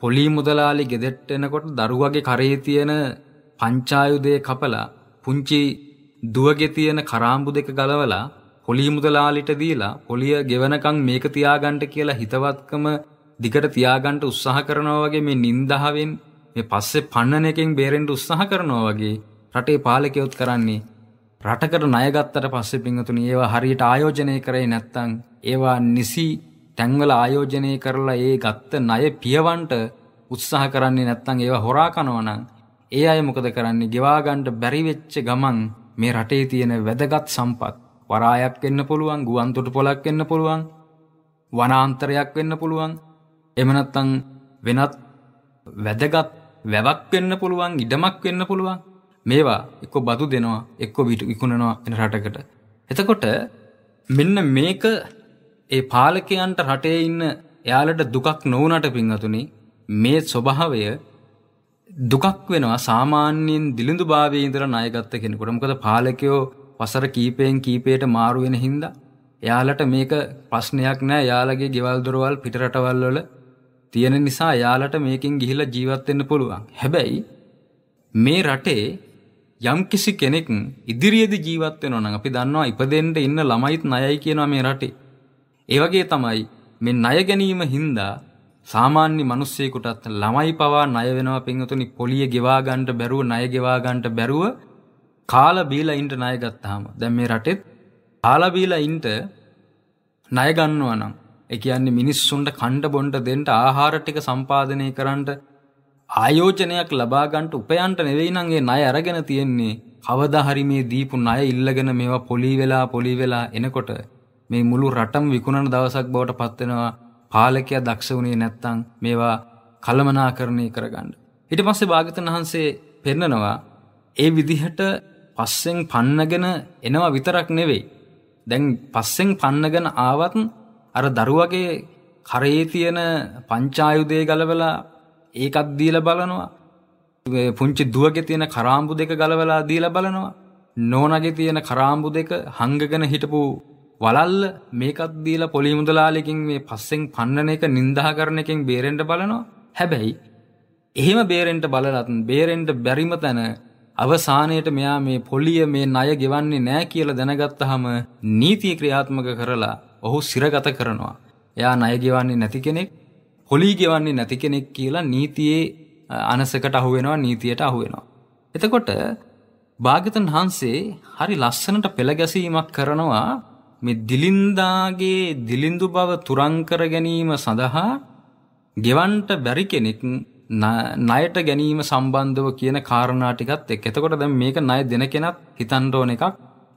පොලි මුදලාලි ගෙදෙට්ට එනකොට දරුවගේ කරේ තියෙන පංචායුධය කපලා පුංචි දුවගේ තියෙන කරාඹු දෙක ගලවලා පොලී මුදලාලිට දීලා පොලිය ගෙවනකම් මේක තියාගන්න කියලා හිතවත්කම දිගට තියාගන්න උත්සාහ කරනවා වගේ මේ නින්දාවෙන් මේ පස්සේ පන්නන එකෙන් බේරෙන්න උත්සාහ කරනවා වගේ රටේ පාලකයොත් කරන්නේ රටකට ණය ගත්තට පස්සේ පින්වතුනි ඒවා හරියට ආයෝජනය කරේ නැත්නම් ඒවා නිසි තැන්වල ආයෝජනය කරලා ඒ ගත්ත ණය පියවන්ට උත්සාහ කරන්නේ නැත්නම් ඒව හොරා කනවනම් ඒ අය මොකද කරන්නේ? ගෙවා ගන්න බැරි වෙච්ච ගමන් මේ රටේ තියෙන වැදගත් සම්පත් වරායක් වෙන්න පුළුවන් ගුවන් තොටුපළක් වෙන්න පුළුවන් වනාන්තරයක් වෙන්න පුළුවන් එහෙම නැත්නම් වෙනත් වැදගත් වැවක් වෙන්න පුළුවන් ඉඩමක් වෙන්න පුළුවන් මේවා එක්ක බදු දෙනවා එක්ක විකුණනවා වෙන රටකට එතකොට මෙන්න මේක ඒ පාලකයන්ට රටේ ඉන්න එයාලට දුකක් නොවුනට පින්වතුනි මේ ස්වභාවය දුකක් වෙනවා සාමාන්‍යයෙන් දිලිඳු භාවයේ ඉඳලා ණයගත්ත කෙනෙකුට. මොකද පාලකයෝ වසර කීපයෙන් කීපයට මාරු වෙන හින්දා එයාලට මේක ප්‍රශ්නයක් නෑ යාලගේ ගෙවල් දොරවල් පිටරටවල් වල තියෙන නිසා යාලට මේකෙන් ගිහිල්ලා ජීවත් වෙන්න පුළුවන්. හැබැයි මේ රටේ යම්කිසි කෙනෙක් ඉදිරියේදී ජීවත් වෙනවා නම් අපි දන්නවා ඉපදෙන්න ඉන්න ළමයිත් ණයයි කියනවා මේ රටේ. ඒ වගේ තමයි මේ ණය ගැනීම හින්දා සාමාන්‍ය මිනිස්සෙකුටත් ළමයි පවා ණය වෙනවා පින්වතුනි පොලිය ගෙවා ගන්නට බැරුව ණය ගෙවා ගන්නට බැරුව කාල බීල ඉන්ට ණයගත්තාම දැන් මේ රටෙත් කාලබීල ඉන්ට ණයගන්නවා නම් ඒ කියන්නේ මිනිස්සුන්ට කණ්ඩ බොණ්ඩ දෙන්න ආහාර ටික සම්පාදනය කරන්න ආයෝජනයක් ලබා ගන්නට උපයන්ට නෙවෙයි නම් ඒ ණය අරගෙන තියෙන්නේ කවදා හරි මේ දීපු ණය ඉල්ලගෙන මේවා පොලි වෙලා පොලි වෙලා එනකොට මේ මුළු රටම විකුණන දවසක් බවට පත් වෙනවා පාලකයා දක්ෂ වුණේ නැත්නම් මේවා කළමනාකරණය කරගන්න. ඊට පස්සේ භාග්‍යතුන් වහන්සේ පෙන්නනවා ඒ විදිහට පස්සෙන් පන්නගෙන එනවා විතරක් නෙවෙයි. දැන් පස්සෙන් පන්නගෙන ආවත් අර දරුවගේ කරේ තියෙන පංචායුධය ගලවලා ඒකත් දීලා බලනවා. පුංචි දුවගේ තියෙන කරාම්බු දෙක ගලවලා දීලා බලනවා. නෝනගේ තියෙන කරාම්බු දෙක හංගගෙන හිටපු වලල්ල මේකත් දීලා පොලි මුදලාලෙකින් මේ පස්සෙන් පන්නන එක නින්දා කරන එකෙන් බේරෙන්න බලනවා. හැබැයි එහෙම බේරෙන්ට බලලත් බේරෙන්ට බැරිම තැන අවසානයේට මෙයා මේ පොලිය මේ ණය ගෙවන්නේ නැහැ කියලා දැනගත්තාම නීතිය ක්‍රියාත්මක කරලා ඔහු සිරගත කරනවා. එයා ණය ගෙවන්නේ නැති කෙනෙක්, පොලිය ගෙවන්නේ නැති කෙනෙක් කියලා නීතියේ අනසකට අහු වෙනවා, නීතියට අහු වෙනවා. එතකොට භාග්‍යතුන් වහන්සේ හරි ලස්සනට පෙළ ගැසීමක් කරනවා මේ දිලින්දාගේ දිලින්දු බව තුරන් ගැනීම සඳහා ගෙවන්ට බැරි කෙනෙක් ණයට ගැනීම සම්බන්ධව කියන කාරණා ටිකත් එක්ක. එතකොට දැන් මේක ණය දෙන කෙනත් හිතන්න ඕන එකක්.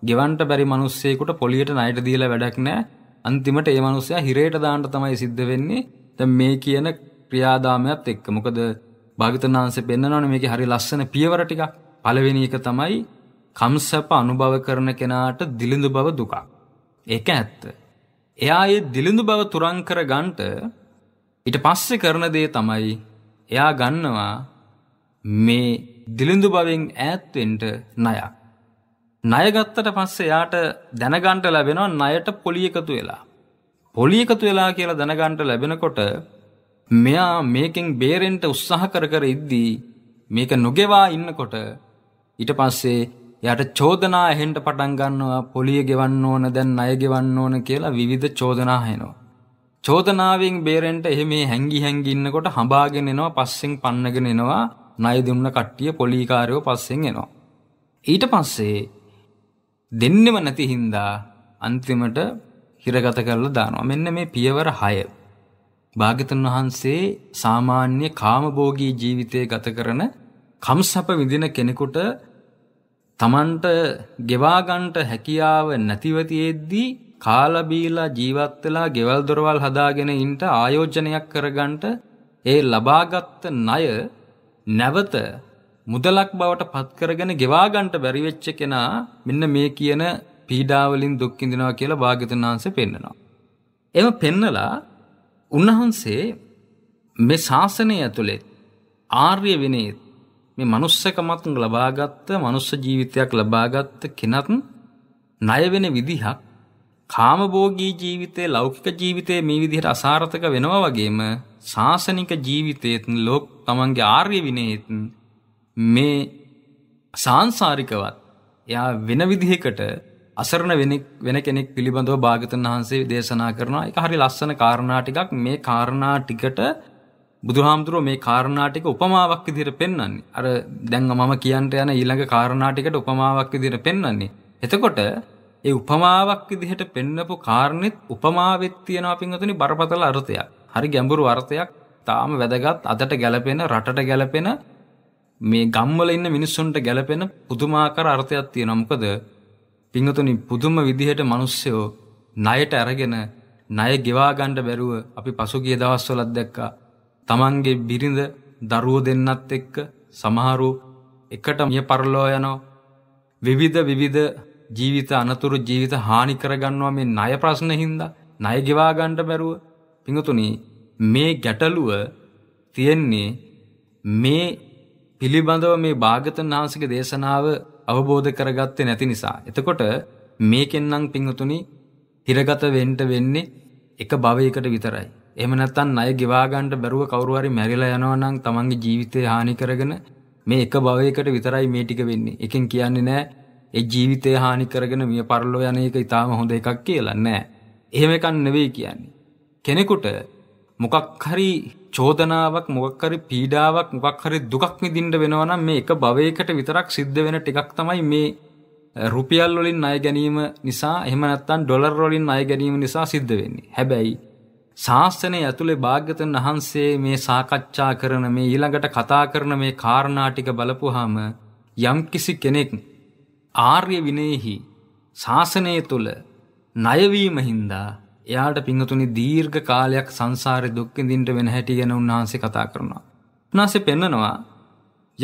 ගෙවන්න බැරි මිනිස්සෙකුට පොලියට ණයට දීලා වැඩක් නැහැ. අන්තිමට ඒ මිනිස්සයා හිරේට දාන්න තමයි සිද්ධ වෙන්නේ. දැන් මේ කියන ක්‍රියාදාමයත් එක්ක. මොකද භාග්‍යතුන්හන්සේ පෙන්නනවනේ මේකේ හරි ලස්සන පියවර ටිකක්. පළවෙනි එක තමයි කම්සප අනුභව කරන කෙනාට දිලිඳු බව දුකක්. ඒක ඇත්ත. එයා ඒ දිලිඳු බව තුරන් කර ගන්නට ඊට පස්සේ කරන දේ තමයි එයා ගන්නවා මේ දිලිඳු බවෙන් ඈත්වෙන්න ණයක්. ණය ගත්තට පස්සේ එයාට දැනගන්න ලැබෙනවා ණයට පොලි එකතු වෙලා. පොලි එකතු වෙලා කියලා දැනගන්න ලැබෙනකොට මෙයා මේකෙන් බේරෙන්න උත්සාහ කර කර ඉද්දී මේක නොගෙවා ඉන්නකොට ඊට පස්සේ එයාට චෝදනා ඇහෙන්න පටන් ගන්නවා පොලිය ගෙවන්න ඕන දැන් ණය ගෙවන්න ඕන කියලා විවිධ චෝදනා එනවා. චෝදනාවෙන් බේරෙන්ට එහෙම හැංගි හැංගි ඉන්නකොට හඹාගෙන එනවා පස්සෙන් පන්නගෙන එනවා ණය දුන්න කට්ටිය පොලිකාරයෝ පස්සෙන් එනවා ඊට පස්සේ දෙන්නෙම නැති හින්දා අන්තිමට හිරගත කරලා දානවා මෙන්න මේ පියවර 6 භාග්‍යතුන් වහන්සේ සාමාන්‍ය කාමභෝගී ජීවිතය ගත කරන කම්සප විඳින කෙනෙකුට තමන්ට ගෙවා ගන්නට හැකියාව නැතිව තියෙද්දී කාලා බීලා ජීවත් වෙලා ගෙවල් දොරවල් හදාගෙන ඉන්න ආයෝජනයක් කරගන්නට ඒ ලබාගත් ණය නැවත මුදලක් බවට පත් කරගෙන ගෙවා ගන්නට බැරි වෙච්ච කෙනා මෙන්න මේ කියන පීඩාවලින් දුක් විඳිනවා කියලා භාග්‍යතුන් වහන්සේ පෙන්නනවා. එම පෙන්නලා උන්වහන්සේ මේ ශාසනය ඇතුළේ ආර්ය විනයේ මේ manussකමත් ලබාගත්ත මනුස්ස ජීවිතයක් ලබාගත්ත කෙනත් ණය වෙන විදිහක් කාමභෝගී ජීවිතේ ලෞකික ජීවිතේ මේ විදිහට අසාර්ථක වෙනවා වගේම සාසනික ජීවිතයේත් ලෝක තමන්ගේ ආර්ය විනයෙත් මේ සාංශාරිකවත් එයා වෙන විදිහකට අසරණ වෙන කෙනෙක් පිළිබඳව භාගතුන් වහන්සේ දේශනා කරනවා ඒක හරි ලස්සන කාරණා ටිකක් මේ කාරණා ටිකට බුදුහාමුදුරුවෝ මේ කාරණා ටික උපමාවක් විදිහට පෙන්වන්නේ අර දැන් මම කියන්න යන ඊළඟ කාරණා ටිකට උපමාවක් විදිහට පෙන්වන්නේ එතකොට ඒ උපමාවක් විදිහට පෙන්නපු කාරණෙත් උපමාවෙත් තියෙනවා පින්වතුනි බරපතල අර්ථයක්. හරි ගැඹුරු අර්ථයක්. තාම වැදගත් අදට ගැලපෙන රටට ගැලපෙන මේ ගම්වල ඉන්න මිනිස්සුන්ට ගැලපෙන පුදුමාකාර අර්ථයක් තියෙනවා. මොකද පින්වතුනි පුදුම විදිහට මිනිස්සයෝ ණයට අරගෙන ණය ගෙවා ගන්න බැරුව අපි පසුගිය දවස්වලත් දැක්කා. Tamange බිරිඳ දරුවෝ දෙන්නත් එක්ක සමහරු එකට මිය පරලෝ යනවා. විවිධ විවිධ ජීවිත අනතුරු ජීවිත හානි කරගන්නවා මේ ණය ප්‍රශ්න හින්දා ණය ගෙවා ගන්න බැරුව පිඟුතුනි මේ ගැටලුව තියෙන්නේ මේ පිළිබඳව මේ භාගතන් වහන්සේගේ දේශනාව අවබෝධ කරගත්තේ නැති නිසා. එතකොට මේකෙන් නම් පිඟුතුනි හිරගත වෙන්න වෙන්නේ එක භවයකට විතරයි. එහෙම නැත්නම් ණය ගෙවා ගන්න බැරුව කවුරු හරි මැරිලා යනවා නම් තමන්ගේ ජීවිතේ හානි කරගෙන මේ එක භවයකට විතරයි මේ ටික වෙන්නේ. එකෙන් කියන්නේ නැහැ ඒ ජීවිතය හානි කරගෙන මිය පරලෝ යන එක ඊටාම හොඳ එකක් කියලා නෑ. එහෙම එකක් නෙවෙයි කියන්නේ. කෙනෙකුට මොකක් හරි චෝදනාවක් මොකක් හරි පීඩාවක් මොකක් හරි දුකක් විඳින්න වෙනවා නම් මේ එක භවයකට විතරක් සිද්ධ වෙන ටිකක් තමයි මේ රුපියල් වලින් ණය ගැනීම නිසා එහෙම නැත්නම් ඩොලර් වලින් ණය ගැනීම නිසා සිද්ධ වෙන්නේ. හැබැයි ශාස්ත්‍රයේ ඇතුලේ භාග්‍යතුන් වහන්සේ මේ සාකච්ඡා කරන මේ ඊළඟට කතා කරන මේ කාරණා ටික බලපුවාම යම්කිසි කෙනෙක් ආර්ය විනයෙහි ශාසනය තුළ ණයවීම හින්දා එයාට පිංගතුනි දීර්ඝ කාලයක් සංසාරේ දුක් විඳින්න වෙන හැටි ගැන උන්වහන්සේ කතා කරනවා. උන්වහන්සේ පෙන්නනවා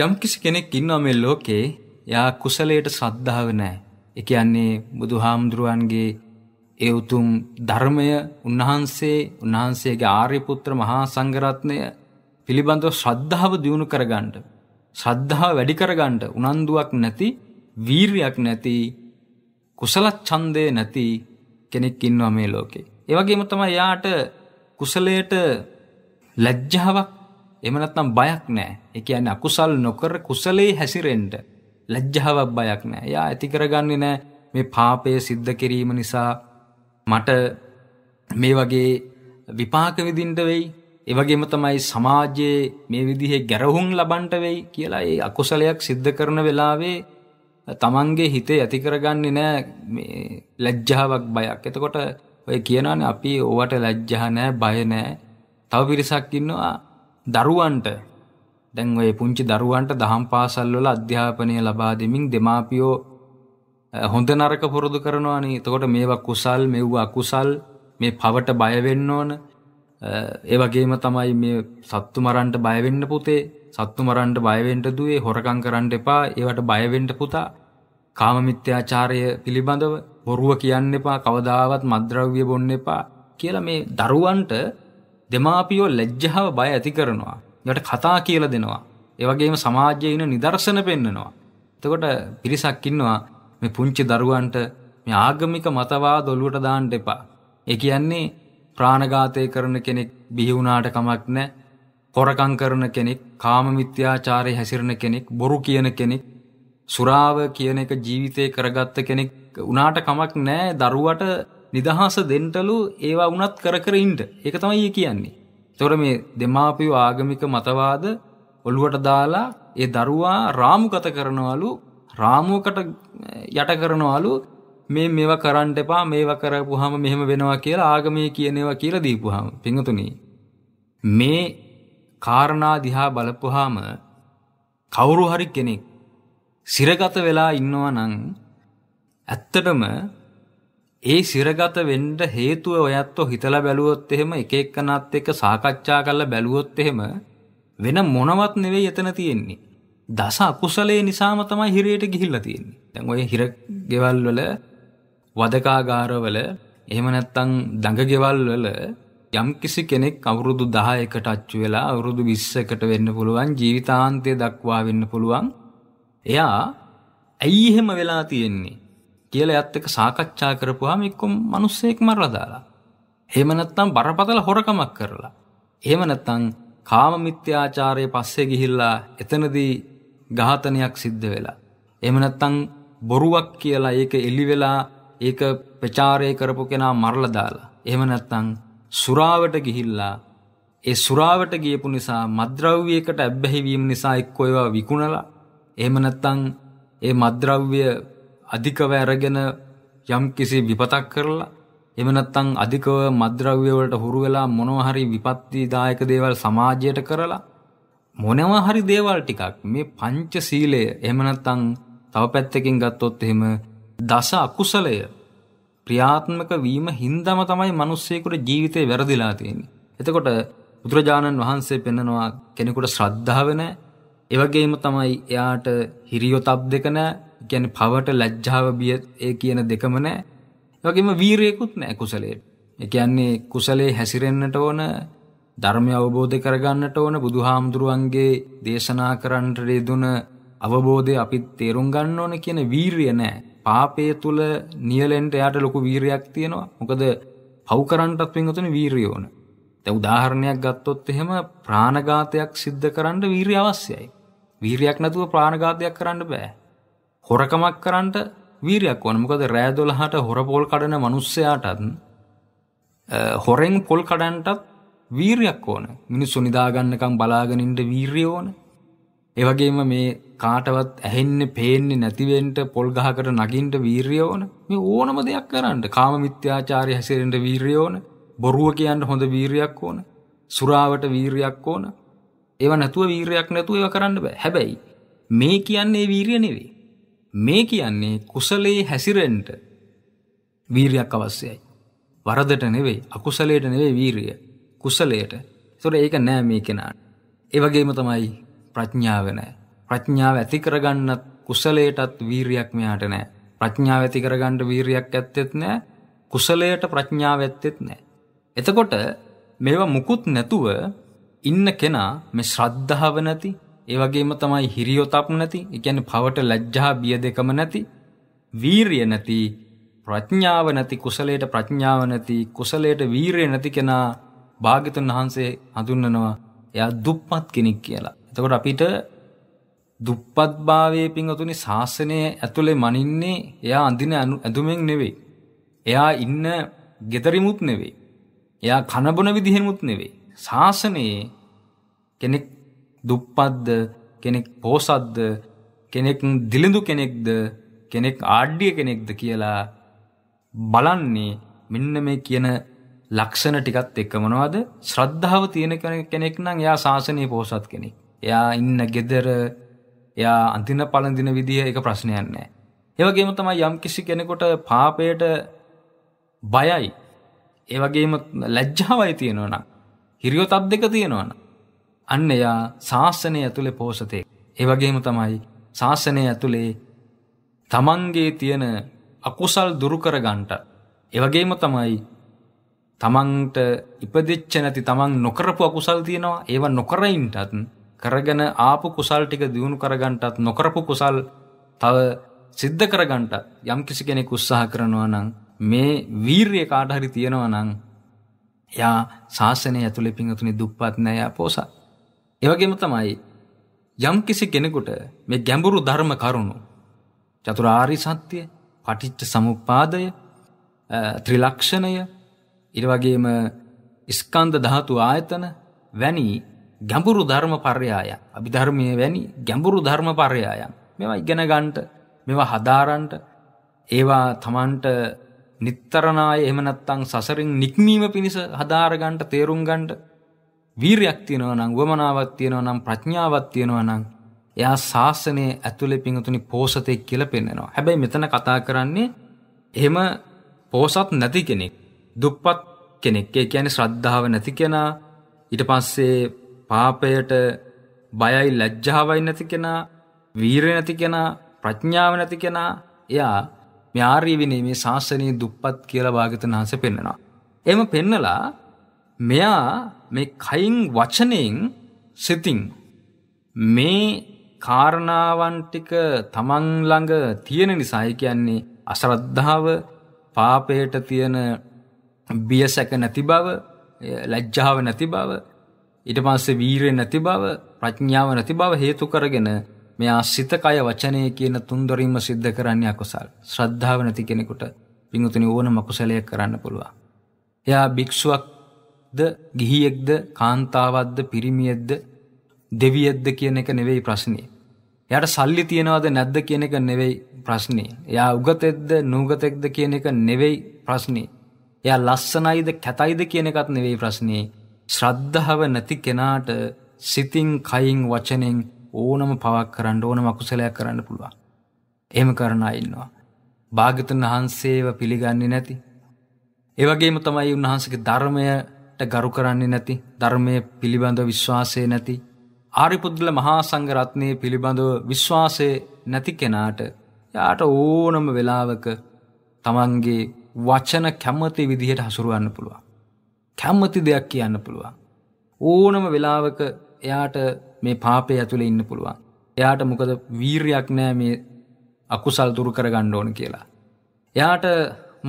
යම්කිසි කෙනෙක් ඉන්නවා මේ ලෝකේ එයා කුසලයට ශ්‍රද්ධාව නැහැ. ඒ කියන්නේ බුදුහාමුදුරුවන්ගේ ඒ උතුම් ධර්මය උන්වහන්සේ උන්වහන්සේගේ ආර්ය පුත්‍ර මහා සංඝරත්නය පිළිබඳව ශ්‍රද්ධාව දියුණු කරගන්න ශ්‍රද්ධාව වැඩි කරගන්න උනන්දුවක් නැති වීරයක් නැති කුසල ඡන්දය නැති කෙනෙක් ඉන්නවා මේ ලෝකේ. ඒ වගේම තමයි යාට කුසලයට ලැජ්ජාවක් එහෙම නැත්නම් බයක් නැහැ. ඒ කියන්නේ අකුසල් නොකර කුසලයේ හැසිරෙන්න ලැජ්ජාවක් බයක් නැහැ. එයා ඇති කරගන්නේ නැහැ මේ පාපය සිද්ධ කිරීම නිසා මට මේ වගේ විපාක විඳින්න වෙයි. ඒ වගේම තමයි සමාජයේ මේ විදිහේ ගැරහුම් ලබන්න වෙයි කියලා ඒ අකුසලයක් සිද්ධ කරන වෙලාවේ තමන්ගේ හිතේ ඇති කරගන්නේ නෑ මේ ලැජ්ජාවක් බයක්. එතකොට ඔය කියනවානේ අපි ඕවට ලැජ්ජා නෑ බය නෑ. තව පිරිසක් ඉන්නවා දරුවන්ට දැන් ඔය පුංචි දරුවන්ට දහම් පාසල් වල අධ්‍යාපනය ලබා දෙමින් දෙමාපියෝ හොඳ නරක පුරුදු කරනවානේ. එතකොට මේවා කුසල්, මෙව්වා අකුසල්, මේ පවට බය වෙන්න ඕන. ඒ වගේම තමයි මේ සත්තු මරන්න බය වෙන්න පුතේ. සත්තු මරන්න බය වෙන්න දුවේ හොරකම් කරන්න එපා ඒවට බය වෙන්න පුතා කාම මිත්‍යාචාරය පිළිබඳව බොරුව කියන්න එපා කවදාවත් මද්ද්‍රව්‍ය බොන්න එපා කියලා මේ දරුවන්ට දෙමාපියෝ ලැජ්ජාව බය ඇති කරනවා ඊට කතා කියලා දෙනවා ඒ වගේම සමාජයේ ඉන නිදර්ශන පෙන්නනවා එතකොට පිරිසක් ඉන්නවා මේ පුංචි දරුවන්ට මේ ආගමික මතවාද ඔලුවට දාන්න එපා ඒ කියන්නේ ප්‍රාණඝාතය කරන කෙනෙක් බිහි වුණාට කමක් නැහැ හොරකං කරන කෙනෙක් කාමමිත්‍යාචාරය හැසිරණ කෙනෙක් බොරු කියන කෙනෙක් සුරාව කියන එක ජීවිතය කරගත්ත කෙනෙක් උනාට කමක් නෑ දරුවට නිදහස දෙන්ටලු ඒවා වනත් කර කරඉන්ට ඒක තමයි ඒ කියන්නේ. තොර මේ දෙමාපියෝ ආගමික මතවාද ඔළුවට දාලා ඒ දරුවා රාමුගත කරනවලු රාමුවකට යට කරනවලු මේ මෙව කරන්න එපා මේව කරපුහම මෙහෙම වෙනවා කියලා ආගමේ කියනවා කියලා දීපුහම පිංගතුනි මේ කාරණා දිහා බලපුවාම කවුරු හරි කෙනෙක් සිරගත වෙලා ඉන්නවා නම් ඇත්තටම ඒ සිරගත වෙන්න හේතුව ඔයත්ෝ හිතලා බැලුවොත් එහෙම එක එක්කනත් එක්ක සාකච්ඡා කරලා බැලුවොත් එහෙම වෙන මොනවත් නෙවෙයි එතන තියෙන්නේ. දස අකුසලයේ නිසාම තමයි හිරයට ගිහිල්ලා තියෙන්නේ. දැන් ඔය හිර ගෙවල් වල වදකාගාරවල එහෙම නැත්නම් දඟ ගෙවල් වල යම්කිසි කෙනෙක් අවුරුදු දහයකට අච්චු වෙලා අවුරුදු විස්සකට වෙන්න පුළුවන් ජීවිතාන්තය දක්වා වෙන්න පුළුවන් එයා ඇයි එහෙම වෙලා තියෙන්නේ කියල ඇත් එක සාකච්ඡා කරපුවාම එක්කොම් මනුස්සයෙක් මරලදාලා. එහෙම නැත්තම් බරපතල හොරකමක් කරලා. එහෙම නැත්තං කාමමිත්‍යාචාරය පස්සේ ගිහිල්ලා එතනදී ඝාතනයක් සිද්ධ වෙලා. එහෙම නැත්තං බොරුවක් කියලා ඒක එලි වෙලා ඒක ප්‍රචාරය කරපු කෙනා මරලදාලා. එහෙම නැත්තං සුරාවට ගිහිල්ලා ඒ සුරාවට ගියපු නිසා මද්‍රව්‍යයකට ඇබ්බැහිවීම නිසා එක්කෝ ඒවා විකුණලා එහෙම නැත්නම් ඒ මද්‍රව්‍ය අධිකව අරගෙන යම් කිසි විපතක් කරලා එහෙම නැත්නම් අධිකව මද්‍රව්‍ය වලට හුරු වෙලා මොනවා හරි විපත්තිදායක දේවල් සමාජයට කරලා මොනවා හරි දේවල් ටිකක් මේ පංච සීලය එහෙම නැත්නම් තව පැත්තකින් ගත්තොත් එහෙම දස අකුසලය ක්‍රියාත්මක වීම හින්දාම තමයි මිනිස්සෙකුට ජීවිතේ වැරදිලා තියෙන්නේ. එතකොට බුදුරජාණන් වහන්සේ පෙන්නනවා කෙනෙකුට ශ්‍රද්ධාව නැහැ. ඒ වගේම තමයි එයාට හිරියොතබ් දෙක නැහැ. කියන්නේ පවට ලැජ්ජාව බිය ඒ කියන දෙකම නැහැ. ඒ වගේම වීරියකුත් නැහැ කුසලයේ. ඒ කියන්නේ කුසලයේ හැසිරෙන්නට ඕන ධර්මය අවබෝධ කරගන්නට ඕන බුදුහාමුදුරුවන්ගේ දේශනා කරන්නට දුන අවබෝධය අපි තේරුම් ගන්න ඕන කියන වීරිය නැහැ. පාපය තුල නියලෙන්ට එයාට ලොකු වීරයක් තියෙනවා. මොකද පව් කරන්නටත් වෙනතුනේ වීරිය ඕන. දැන් උදාහරණයක් ගත්තොත් එහෙම ප්‍රාණඝාතයක් සිද්ධ කරන්න වීරිය අවශ්‍යයි. වීරියක් නැතුව ප්‍රාණඝාතයක් කරන්න බෑ. හොරකමක් කරන්න වීරයක් ඕන. මොකද රෑ 12ට හොරපොල් කඩන මිනිස්සයාටත් හොරෙන් පොල් කඩන්නටත් වීරයක් ඕන. මිනිස්සු නිදාගන්නකම් බලාගෙන ඉන්න වීරිය ඕන. ඒ වගේම මේ කාටවත් ඇහෙන්නේ පේන්නේ නැති වෙන්න පොල් ගහකට නගින්න වීරිය ඕන. මේ ඕනම දෙයක් කරන්න. කාම මිත්‍යාචාරය හැසිරෙන්න වීරිය ඕන. බොරුව කියන්න හොඳ වීරියක් ඕන. සුරාවට වීරියක් ඕන. ඒව නැතුව වීරයක් නැතුව ඒව කරන්න බෑ. හැබැයි මේ කියන්නේ වීරිය නෙවෙයි. මේ කියන්නේ කුසලයේ හැසිරෙන්න වීරියක් අවශ්‍යයි. වරදට නෙවෙයි, අකුසලයට නෙවෙයි වීරිය. කුසලයට. ඒතොර ඒක නෑ මේ කෙනාට. ඒ වගේම තමයි ප්‍රඥාව නෑ. ප්‍රඥාව ඇති කරගන්නත් කුසලයටත් වීරියක් මෙයාට නෑ. ප්‍රඥාව ඇති කරගන්න වීරියක් ඇත්තෙත් නෑ. කුසලයට ප්‍රඥාව ඇත්තෙත් නෑ. එතකොට මේවා මුකුත් නැතුව ඉන්න කෙනා මේ ශ්‍රද්ධාව නැති, ඒ වගේම තමයි හිරියොතප් නැති, ඒ කියන්නේ පවට ලැජ්ජා බිය දෙකම නැති, වීරිය නැති, ප්‍රඥාව නැති කුසලයට ප්‍රඥාව නැති, කුසලයට වීරිය නැති කෙනා භාග්‍යතුන් වහන්සේ හඳුන්වනවා එයා දුප්පත් කෙනෙක් කියලා. එතකොට අපිට දුප්පත් භාවයේ පිංගතුනි ශාසනය ඇතුලේ මනින්නේ එයා අඳින ඇඳුමෙන් නෙවෙයි. එයා ඉන්න ගෙදරිමුත් නෙවෙයි. එයා කනබොන විදිහෙමුත් නෙවෙයි. ශාසනයේ කෙනෙක් දුප්පත්ද කෙනෙක් පෝසත්ද කෙනෙක් දිලිඳු කෙනෙක්ද කෙනෙක් ආඩ්‍ය කෙනෙක්ද කියලා බලන්නේ මෙන්න මේ කියන ලක්ෂණ ටිකත් එක්ක මොනවද? ශ්‍රද්ධාව තියෙන කෙනෙක් නම් එයා ශාසනයේ පෝසත් කෙනෙක්. එයා ඉන්න ගෙදර එයා අඳින පළඳින විදිය එක ප්‍රශ්නයක් නෑ. ඒ වගේම තමයි යම්කිසි කෙනෙකුට පාපයට බයයි. ඒ වගේම ලැජ්ජාවයි තියෙනවා නම් හිරියොතක් දෙක තියෙනවා නම් අන්න එයා ශාසනය ඇතුලේ පෝෂතේ. ඒ වගේම තමයි ශාසනය ඇතුලේ තමන්ගේ තියෙන අකුසල් දුරු කර ගන්නට ඒ වගේම තමයි තමන්ට ඉපදෙච්ච නැති තමන් නොකරපු අකුසල් තියෙනවා ඒවා නොකර ඉන්නත් කරගෙන ආපු කුසල් ටික දියුණු කරගන්ටත් නොකරපු කුසල් තව සිද්ධ කරගන්ට යම් කිසි කෙනෙක් උත්සාහ කරනවා නම් මේ වීර්ය කාඩහරි තියෙනවා නං යා ශාසනය ඇතුළෙ පිංහතුනි දුප්පත් නෑයා පෝස. ඒවගේම තමයි යම් කිසි කෙනෙකුට මේ ගැඹුරු ධර්ම කරුණු චතුරාරි සත්‍යය පටිච්ච සමුපාදය ත්‍රිලක්ෂණය ඉරවගේම ඉස්කන්ද ධාතු ආයතන වැනි ගැඹුරු ධර්ම පර්යායන් අභිධර්මය වැනි ගැඹුරු ධර්ම පර්යායන් මෙවා ඉගෙන ගන්ට මෙවා හදාරන්ට ඒවා තමන්ට නිත්තරණය එමනත්තං සසරින් නික්මීම පිණිස හදාරගන්ට තේරුම් ගන්ට වීරයක් තියෙනව නම් වමනාවක් තියෙනව නම් ප්‍රඥාවක් තියෙනව නම් එයා ශාසනයේ ඇතුළේ පිඟුතුනි පෝසතෙක් කියලා පෙන්වනවා. හැබැයි මෙතන කතා කරන්නේ එහෙම පෝසත් නැති කෙනෙක්, දුප්පත් කෙනෙක්. ඒ කියන්නේ ශ්‍රද්ධාව නැති කෙනා ඊට පස්සේ පාපයට බයයි ලැජ්ජාවයි නැති කෙනා වීරය නැති කෙනා ප්‍රඥාව නැති කෙනා එයා ම්‍යාරී විනේ මේ ශාසනයේ දුප්පත් කියලා භාග්‍යතුන් වහන්සේ පෙන්වනවා. එහෙම පෙන්නලා මෙයා මේ කයින් වචනෙන් සිතින් මේ කාරණාවන් ටික තමන් ළඟ තියෙන නිසා ඒ කියන්නේ අශ්‍රද්ධාව පාපයට තියෙන බියසක නැති බව ලැජ්ජාව නැති බව ඊට පස්සේ වීරය නැති බව ප්‍රඥාව නැති බව හේතු කරගෙන මෙයා සිත කය වචනය කියන තුන්දරින්ම සිද්ධ කරන්නේ අකුසල්. ශ්‍රද්ධාව නැති කෙනෙකුට පිඟුතුනි ඕනම කුසලයක් කරන්න පුළුවන්. එයා භික්ෂුවක්ද ගිහියෙක්ද කාන්තාවක්ද පිරිමියෙක්ද දෙවියෙක්ද කියන එක නෙවෙයි ප්‍රශ්නේ. එයාට සල්ලි තියනවද නැද්ද කියන එක නෙවෙයි ප්‍රශ්නේ. එයා උගතෙක්ද නූගතෙක්ද කියන එක නෙවෙයි ප්‍රශ්නේ. එයා ලස්සනයිද කැතයිද කියන එකත් නෙවෙයි ප්‍රශ්නේ. ශ්‍රද්ධාව නැති කෙනාට සිතින් කයින් වචනෙන් ඕනම පවක් කරන්න ඕනම අකුසලයක් කරන්න පුළුවන්. එහෙම කරන අය ඉන්නවා. භාග්‍යතුන් වහන්සේව පිළිගන්නේ නැති. ඒ වගේම තමයි උන්වහන්සේගේ ධර්මයට ගරු කරන්නේ නැති, ධර්මයේ පිළිබඳව විශ්වාසය නැති, ආරිපුද්දල මහා සංඝ රත්නයේ පිළිබඳව විශ්වාසය නැති කෙනාට යාට ඕනම වෙලාවක තමන්ගේ වචන කැමති විදිහට හසුරවන්න පුළුවන්. කැම්මති දෙයක් කියන්න පුළුවන්. ඕනම වෙලාවක එයාට මේ පාපය ඇතුළ ඉන්න පුළුවන්. එයාට මොකද වීර්යක් නෑ මේ අකුසල් දුරු කරගන්න ඕන කියලා. එයාට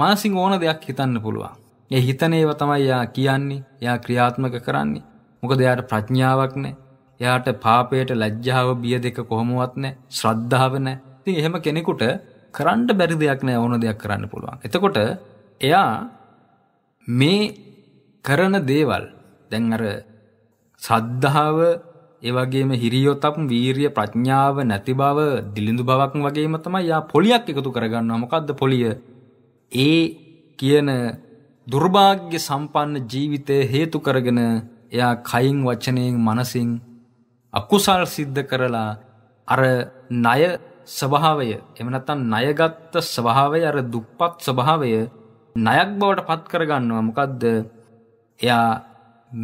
මාසිං ඕන දෙයක් හිතන්න පුළුවන්. ඒ හිතන ඒව තමයි යා කියන්නේ යා ක්‍රියාත්මක කරන්නේ. මොකද එයාට ප්‍රඥාවක් නෑ. එයාට පාපයට ලැජ්ජාව බිය දෙක කොහොමවත් නෑ. ශ්‍රද්ධාව නෑ. ඉතින් එහෙම කෙනෙකුට කරන්න බැරි දෙයක් නෑ ඕන දෙයක් කරන්න පුළුවන්. එතකොට එයා මේ කරන දේවල් දැන් අර සද්ධාව ඒ වගේම හිරියොතප් වීරිය ප්‍රඥාව නැති බව දිලිඳු බවක් වගේම තමයි යා පොලියක් එකතු කරගන්නවා මොකද්ද පොලිය ඒ කියන දුර්භාග්‍ය සම්පන්න ජීවිතය හේතු කරගෙන එයා කයින් වචනයෙන් මනසින් අකුසල් සිද්ධ කරලා අර ණය ස්වභාවය එහෙම නැත්නම් ණයගත් ස්වභාවය අර දුප්පත් ස්වභාවය ණයක් බවට පත් කරගන්නවා මොකද්ද එයා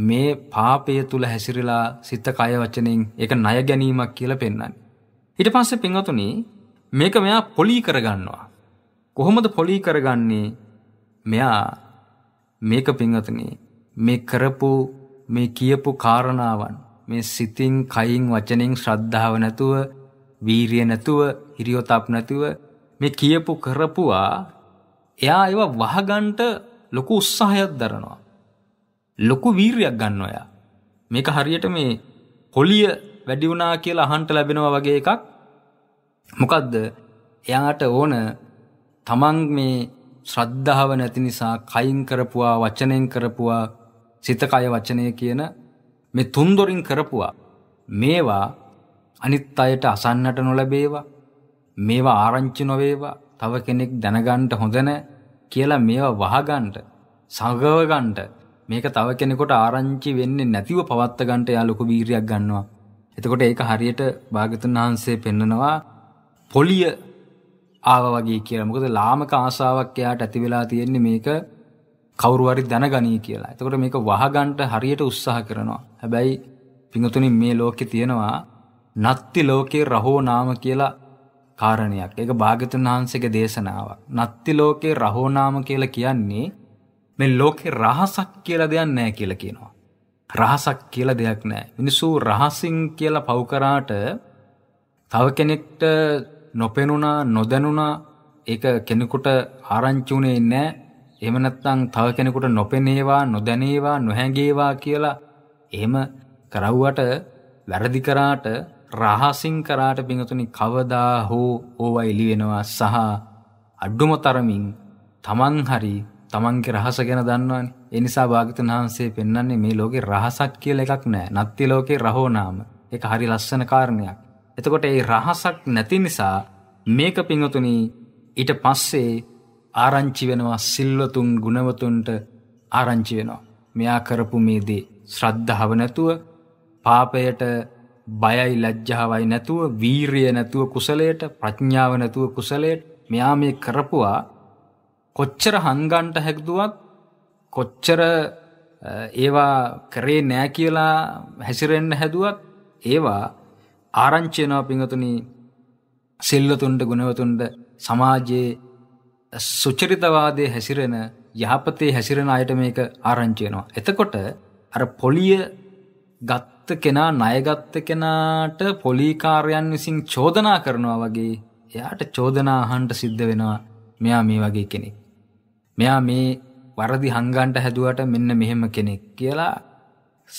මේ පාපය තුළ හැසිරලා සිත කය වචනෙන් ඒක ණය ගැනීමක් කියලා පෙන්වන්නේ. ඊට පස්සේ පින්වතුනි මේක මෙයා පොලී කරගන්නවා. කොහොමද පොලී කරගන්නේ? මෙයා මේක පින්වතුනි මේ කරපු මේ කියපු කාරණාවන් මේ සිතින් කයින් වචනෙන් ශ්‍රද්ධාව නැතුව වීරිය නැතුව හිරියොතප් නැතුව මේ කියපු කරපුවා එයා ඒව වහගන්ට ලොකු උත්සාහයක් දරනවා. ලොකු වීරයක් ගන්න ඔයා. මේක හරියට මේ හොලිය වැඩි වුණා කියලා අහන්ට ලැබෙනවා වගේ එකක්. මොකද්ද? එයාට ඕන තමන් මේ ශ්‍රද්ධාව නැති නිසා කයින් කරපුවා වචනෙන් කරපුවා සිත කය වචනය කියන මේ තුන් දොරින් කරපුවා මේවා අනිත් අයට අසන්නට නොලැබේවා මේවා ආරංචි නොවේවා තව කෙනෙක් දැනගන්න හොඳ නැහැ කියලා මේවා වහගන්න සංගව ගන්න මේක තව කෙනෙකොට ආරංචි වෙන්නේ නැතිව පවත්ත ගන්නට එයා ලොකු වීරියක් ගන්නවා. එතකොට ඒක හරියට භාගතුන් වහන්සේ පෙන්නනවා පොලිය ආව වගේ කියලා. මොකද ලාමක ආසාවක් එයාට ඇති වෙලා තියෙන්නේ මේක කවුරු හරි දැනගනී කියලා. එතකොට මේක වහගන්න හරියට උත්සාහ කරනවා. හැබැයි පිඟතුනි මේ ලෝකේ තියෙනවා නත්ති ලෝකේ රහෝ නාම කියලා කාරණයක්. ඒක භාගතුන් වහන්සේගේ දේශනාවක්. නත්ති ලෝකේ රහෝ නාම කියලා කියන්නේ මේ ලෝකේ රහසක් කියලා දෙයක් නැහැ කියලා කියනවා. රහසක් කියලා දෙයක් නැහැ. මිනිස්සු රහසින් කියලා පව් කරාට තව කෙනෙක්ට නොපෙනුණා නොදැනුණා ඒක කෙනෙකුට ආරංචි උනේ නැහැ. එහෙම නැත්නම් තව කෙනෙකුට නොපෙනේවා නොදැනේවා නොහැඟේවා කියලා එහෙම කරවුවට වැරදි කරාට රහසින් කරාට පිඟතුනි කවදා හෝ ඕවා එළි වෙනවා සහ අඩුම තරමින් තමන් හරි තමන්ගේ රහස ගැන දන්නවනේ. ඒ නිසා භාගතුන් වහන්සේ පෙන්වන්නේ මේ ලෝකේ රහසක් කියලා එකක් නැහැ. නත්ති ලෝකේ රහෝ නාම. ඒක හරි ලස්සන කාරණයක්. එතකොට ඒ රහසක් නැති නිසා මේක පිංගුතුනි ඊට පස්සේ ආරංචි වෙනවා සිල්වතුන් ගුණවතුන්ට ආරංචි වෙනවා. මෙයා කරපු මේ දේ ශ්‍රද්ධාව නැතුව පාපයට බයයි ලැජ්ජාවයි නැතුව වීරිය නැතුව කුසලයට ප්‍රඥාව නැතුව කුසලයට මෙයා මේ කරපුවා කොච්චර හංගන්ට හැක්දුවත් කොච්චර ඒවා කරේ නෑ කියලා හැසිරෙන්න්න හැදුවත් ඒවා ආරංචයනවා පිඟතුනි සෙල්ලතුන්ට ගුණවතුන්ට සමාජයේ සුචරිතවාදය හැසිරෙන යහපතේ හැසිරෙන අයට මේක ආරංචයනවා. එතකොට අර පොලිය ගත්ත කෙනා ණයගත්ත කෙනාට පොලිකාරයන් විසින් චෝදනා කරනවා වගේ එයාට චෝදනා අහන්ට සිද්ධ වෙනවා මෙයා මේ වගේ කෙනෙක්. මෙයා මේ වරදි හංගන්ට හැදුවට මෙන්න මෙහෙම කෙනෙක් කියලා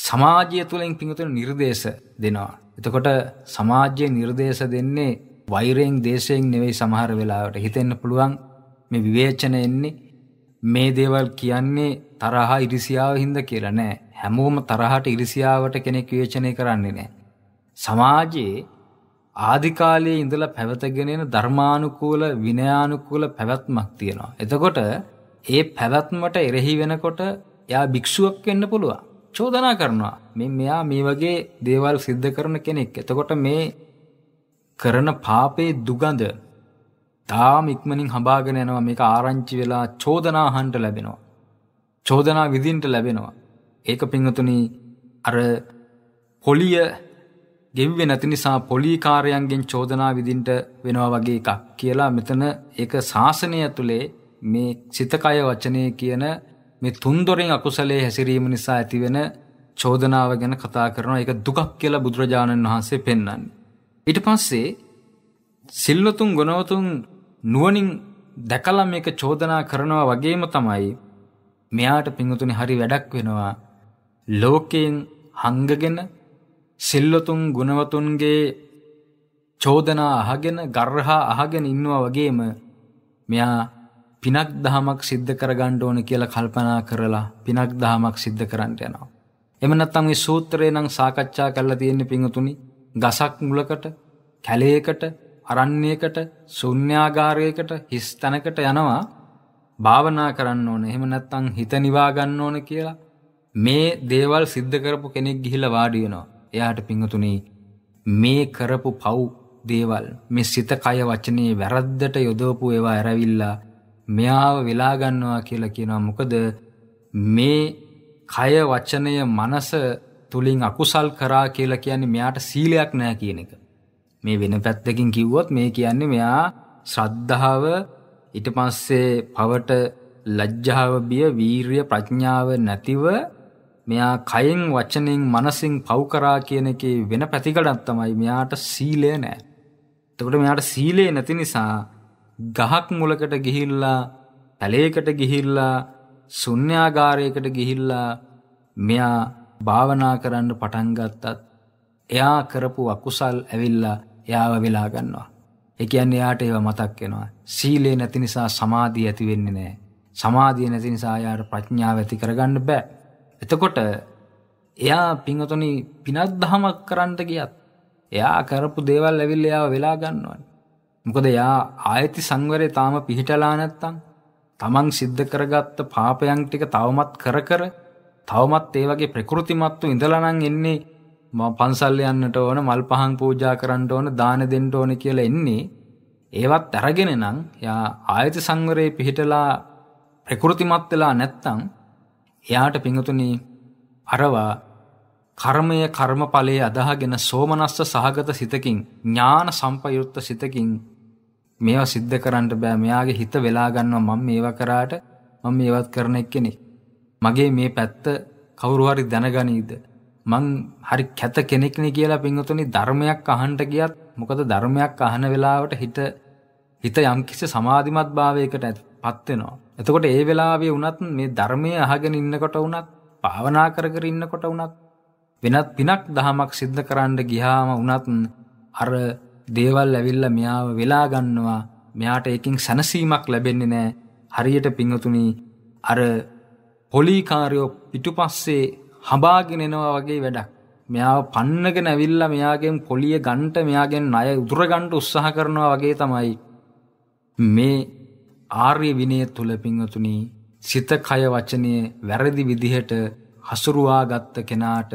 සමාජය තුළින් පිඟුතුන නිර්දේශ දෙනවා. එතකොට සමාජ්‍ය නිර්දේශ දෙන්නේ වෛරයෙන් දේශයෙන් නෙවෙයි සමහර වෙලාවට හිතෙන්න පුළුවන් මේ විවේචන එන්නේ මේ දේවල් කියන්නේ තරහා ඉරිසියාව හින්ද කියලා නෑ. හැමෝම තරහට ඉරිසියාවට කෙනෙක් විවේචනය කරන්නේ නෑ. සමාජයේ ආධිකාලයේ ඉඳලා පැවතගෙන එන ධර්මානුකූල විනයානුකූල පැවැත්මක් තියෙනවා. එතකොට ඒ පැවැත්මට එරෙහි වෙනකොට එයා භික්ෂුවක් වෙන්න පුළුවන්. චෝදනා කරනවා. මේ මෙයා මේ වගේ දේවල් සිද්ධ කරන කෙනෙක්. එතකොට මේ කරන පාපේ දුගඳ තාම ඉක්මනින් හඹාගෙන යනවා. මේක ආරංචි වෙලා චෝදනා අහන්න ලැබෙනවා. චෝදනා විඳින්න ලැබෙනවා. ඒක පින්වතුනි අර පොලිය ගෙව්වේ නැති නිසා පොලිකාරයන්ගෙන් චෝදනා විඳින්න වෙනවා වගේ එකක් කියලා මෙතන ඒක ශාසනය ඇතුලේ මේ සිත කය වචනේ කියන මේ තුන් දොරෙන් අකුසලයේ හැසිරීම නිසා ඇතිවෙන චෝදනාව ගැන කතා කරනවා. ඒක දුකක් කියලා බුදුරජාණන් වහන්සේ පෙන්වන්නේ. ඊට පස්සේ සිල්වතුන් ගුණවතුන් නුවණින් දැකලා මේක චෝදනා කරනවා වගේම තමයි මෙයාට පිංගුතුනි හරි වැඩක් වෙනවා. ලෝකයෙන් හංගගෙන සිල්වතුන් ගුණවතුන්ගේ චෝදනා අහගෙන ගර්හා අහගෙන ඉන්නවා වගේම මෙයා පිනක් දහමක් සිද්ධ කරගන්න ඕන කියලා කල්පනා කරලා පිනක් දහමක් සිද්ධ කරන්න යනවා. එම නැත්නම් මේ සූත්‍රේ නම් සාකච්ඡා කරලා තියෙන්නේ පිංගුතුනි ගසක් මුලකට කැලේකට අරණ්‍යයකට ශුන්‍යාගාරයකට හිස් තැනකට යනවා භාවනා කරන්න ඕන. එහෙම නැත්නම් හිත නිවා ගන්න ඕන කියලා මේ දේවල් සිද්ධ කරපු කෙනෙක් ගිහිල්ලා වාඩි වෙනවා. එයාට පිංගුතුනි මේ කරපු පව් දේවල් මේ සිත කය වචනේ වැරද්දට යොදවපු ඒවා ඇරවිලා මෙයාව වෙලා ගන්නවා කියලා කියනවා මොකද මේ කය වචනය මනස තුලින් අකුසල් කරා කියලා කියන්නේ මෙයාට සීලයක් නැහැ කියන එක. මේ වෙන පැත්තකින් කිව්වොත් මේ කියන්නේ මෙයා ශ්‍රද්ධාව ඊට පස්සේ පවට ලැජ්ජාව බිය වීරිය ප්‍රඥාව නැතිව මෙයා කයෙන් වචනෙන් මනසින් පව් කරා කියන එකේ වෙන පැතිකඩක් තමයි මෙයාට සීලය නැහැ. එතකොට මෙයාට සීලය නැති නිසා ගහක් මුලකට ගිහිල්ලා පැලේකට ගිහිල්ලා ශුන්‍යාගාරයකට ගිහිල්ලා මෙයා භාවනා කරන්න පටන් ගත්තත් එයා කරපු අකුසල් ඇවිල්ලා එයාව වෙලා ගන්නවා. ඒ කියන්නේ එයාට ඒව මතක් වෙනවා. සීලය නැති නිසා සමාධිය ඇති වෙන්නේ නැහැ. සමාධිය නැති නිසා එයාට ප්‍රඥාව ඇති කරගන්න බෑ. එතකොට එයා පින්වතුනි පිනක් දහමක් කරන්න ගියත් එයා කරපු දේවල් ඇවිල්ලා එයාව වෙලා ගන්නවනේ. මොකද යා ආයති සංවරය තාම පිහිටලා නැත්තම් තමන් සිද්ධ කරගත්ත පාපයන් ටික තවමත් කර කර තවමත් ඒ වගේ ප්‍රකෘතිමත්තු ඉඳලා නම් එන්නේ මම පන්සල් යන්නට ඕන මල් පහන් පූජා කරන්න ඕන දාන දෙන්න ඕන කියලා එන්නේ ඒවත් අරගෙන නම් යා ආයත සංවරයේ පිහිටලා ප්‍රකෘතිමත් වෙලා නැත්තම් එයාට පිඟුතුනි අරවා කර්මය කර්මඵලයේ අදාහගෙන සෝමනස්ස සහගත සිතකින් ඥාන සම්පයුක්ත සිතකින් මේවා සිද්ධ කරන්න බෑ මෙයාගේ හිත වෙලා ගන්නවා මම මේවා කරාට මම මේවත් කරන එක්කෙනෙක් මගේ මේ පැත්ත කවුරු හරි දැනගනීද මං හරි කැත කෙනෙක්නේ කියලා පින්වතුනි ධර්මයක් අහන්න ගියත් මොකද ධර්මයක් අහන වෙලාවට හිත හිත යම්කිසි සමාධිමත් භාවයකට පත් වෙනවා එතකොට ඒ වෙලාවේ වුණත් මේ ධර්මයේ අහගෙන ඉන්නකොට වුණත් භාවනා කර කර ඉන්නකොට වුණත් වෙනත් පිනක් දහමක් සිද්ධ කරන්න ගියාම වුණත් අර දේවල් ඇවිල්ල මෙයාව වෙලාගන්නවා මෙයාට එකින් සැනසීමක් ලැබෙන්නේ නෑ හරියට පිංහතුනී අර පොලිකාරයෝ පිටුපස්සේ හබාගෙනෙනවා වගේ වැඩක් මෙයාව පන්නගෙන ඇවිල්ලා මෙයාගෙන් පොලිය ගන්ට මෙයාගෙන් අය උදුරගන්ට උත්සාහ කරනවා වගේ තමයි මේ ආර්ය විනය තුල පිංහතුනි සිත කය වචනය වැරදි විදිහට හසුරුවා ගත්ත කෙනාට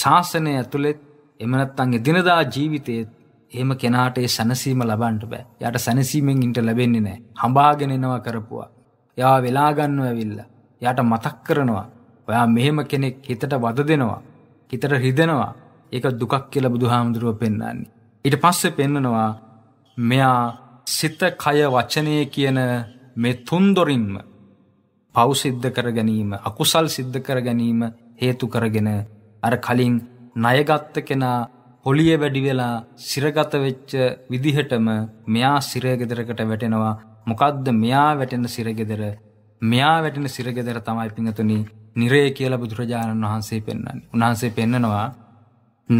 ශාසනය ඇතුළෙත් එමනත්තන්ගේ දිනදා ජීවිතයේත් එහෙම කෙනාට ඒ සැනසීම ලබන්ට බෑ යට සැනසීමෙන් ඉට ලැබෙන්නේ නෑ හඹාගෙනෙනවා කරපුවා. යා වෙලාගන්න ඇවිල්ල. යට මතක් කරනවා. ඔයා මෙහෙම කෙනෙක් හිතට වද දෙනවා. හිතට රිදෙනවා ඒක දුකක් කියල බුදු හාමුදුරුව පෙන්න්නන්නේ. ඉට පස්සෙ පෙන්නනවා මෙයා සිත කය වචනය කියන මේ තුන්දොරින්ම පෞසිද්ධ කර ගැනීම අකුසල් සිද්ධ කර ගැනීම හේතු කරගෙන අර කලින් නයගත්ත කෙනා හොලිය වැඩි වෙලා සිරගත වෙච්ච විදිහටම මෙයා සිරගෙදරකට වැටෙනවා. මොකද්ද මෙයා වැටෙන සිරගෙදර? මෙයා වැටෙන සිරගෙදර තමයි පිංගතුනි නිරේ කියලා බුදුරජාණන් වහන්සේ පෙන්වන්නේ. උන්වහන්සේ පෙන්නනවා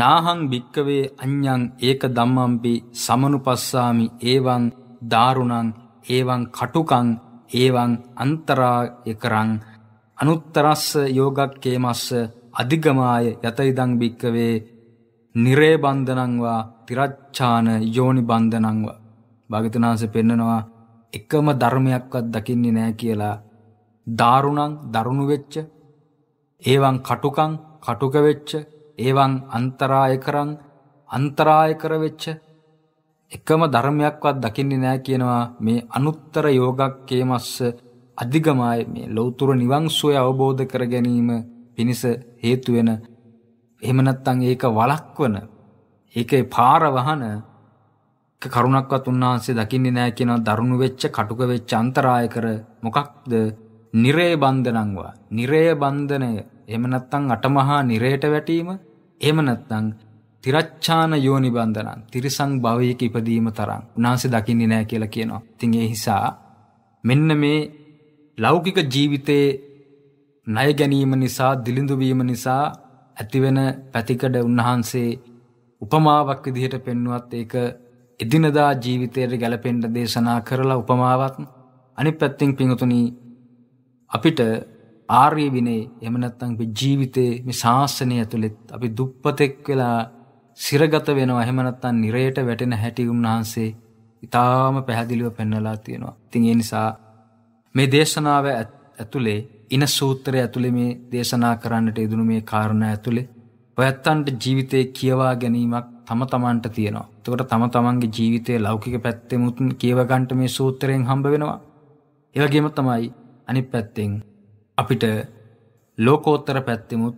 නාහං භික්කවේ අඤ්ඤං ඒක ධම්මම්පි සමනුපස්සාමි ඒවං දාරුණං ඒවං කටුකං ඒවං අන්තරාය කරං අනුත්තරස්ස යෝගක්කේමස්ස අධිගමාය යත ඉදං භික්කවේ නිරේ බන්ධනංවා තිරච්ඡාන යෝනි බන්ධනංවා භාගතුනාස පෙන්නනවා එකම ධර්මයක්වත් දකින්නේ නෑ කියලා දාරුණං දරුණු වෙච්ච ඒවන් කටුකං කටුක වෙච්ච ඒවන් අන්තරාය කරං අන්තරාය කර වෙච්ච එකම ධර්මයක්වත් දකින්නේ නෑ කියනවා මේ අනුත්තර යෝගක්කේමස්ස අධිගමයි මේ ලෞතර නිවන් සෝය අවබෝධ කර ගැනීම පිණිස හේතු වෙන එහෙම නැත්නම් ඒක වළක්වන ඒකේ පාර වහන කරුණක්වත් උන්වහන්සේ දකින්නේ නැහැ කියනවා දරුණු වෙච්ච කටුක වෙච්ච අන්තරාය කර මොකක්ද නිරේ බන්ධනංවා නිරේ බන්ධනය එහෙම නැත්නම් අටමහා නිරේට වැටීම එහෙම නැත්නම් තිරච්ඡාන යෝනි බන්ධනං තිරිසං භවයක ඉපදීම තරම් උන්වහන්සේ දකින්නේ නැහැ කියලා කියනවා. ඉතින් ඒ නිසා මෙන්න මේ ලෞකික ජීවිතයේ ණය ගැනීම නිසා දිලිඳු වීම නිසා ඇතිවෙන පැතිකඩ උන්වහන්සේ උපමාවක් විදිහට පෙන්වුවත් ඒක එදිනදා ජීවිතයට ගැලපෙන්ට දේශනා කරලා උපමාවත් අනි පැත්තිං පිඟතුනී අපිට ආර්ය විනේ එමනත්තං ජීවිතයේ මේ ශාසනය ඇතුළෙත් අපි දුප්පතෙක් වෙලා සිරගත වෙනවා එහෙමනත්තන් නිරයට වැටෙන හැටි උන්වහන්සේ ඉතාම පැහැදිලිව පෙන්නලා තියෙනවා. ඉතින් ඒ නිසා මේ දේශනාව ඇතුලේ ඉන සූත්‍රය ඇතුළේ මේ දේශනා කරන්නට යෙදුණු මේ කාරණා ඇතුළේ ඔයත්තන්ට ජීවිතේ කියවා ගැනීමක් තම තමන්ට තියෙනවා. එතකොට තම තමන්ගේ ජීවිතයේ ලෞකික පැත්තෙමුත් කියව ගන්නට මේ සූත්‍රයෙන් හම්බ වෙනවා. ඒ වගේම තමයි අනිත් පැත්තෙන් අපිට ලෝකෝත්තර පැත්තෙමුත්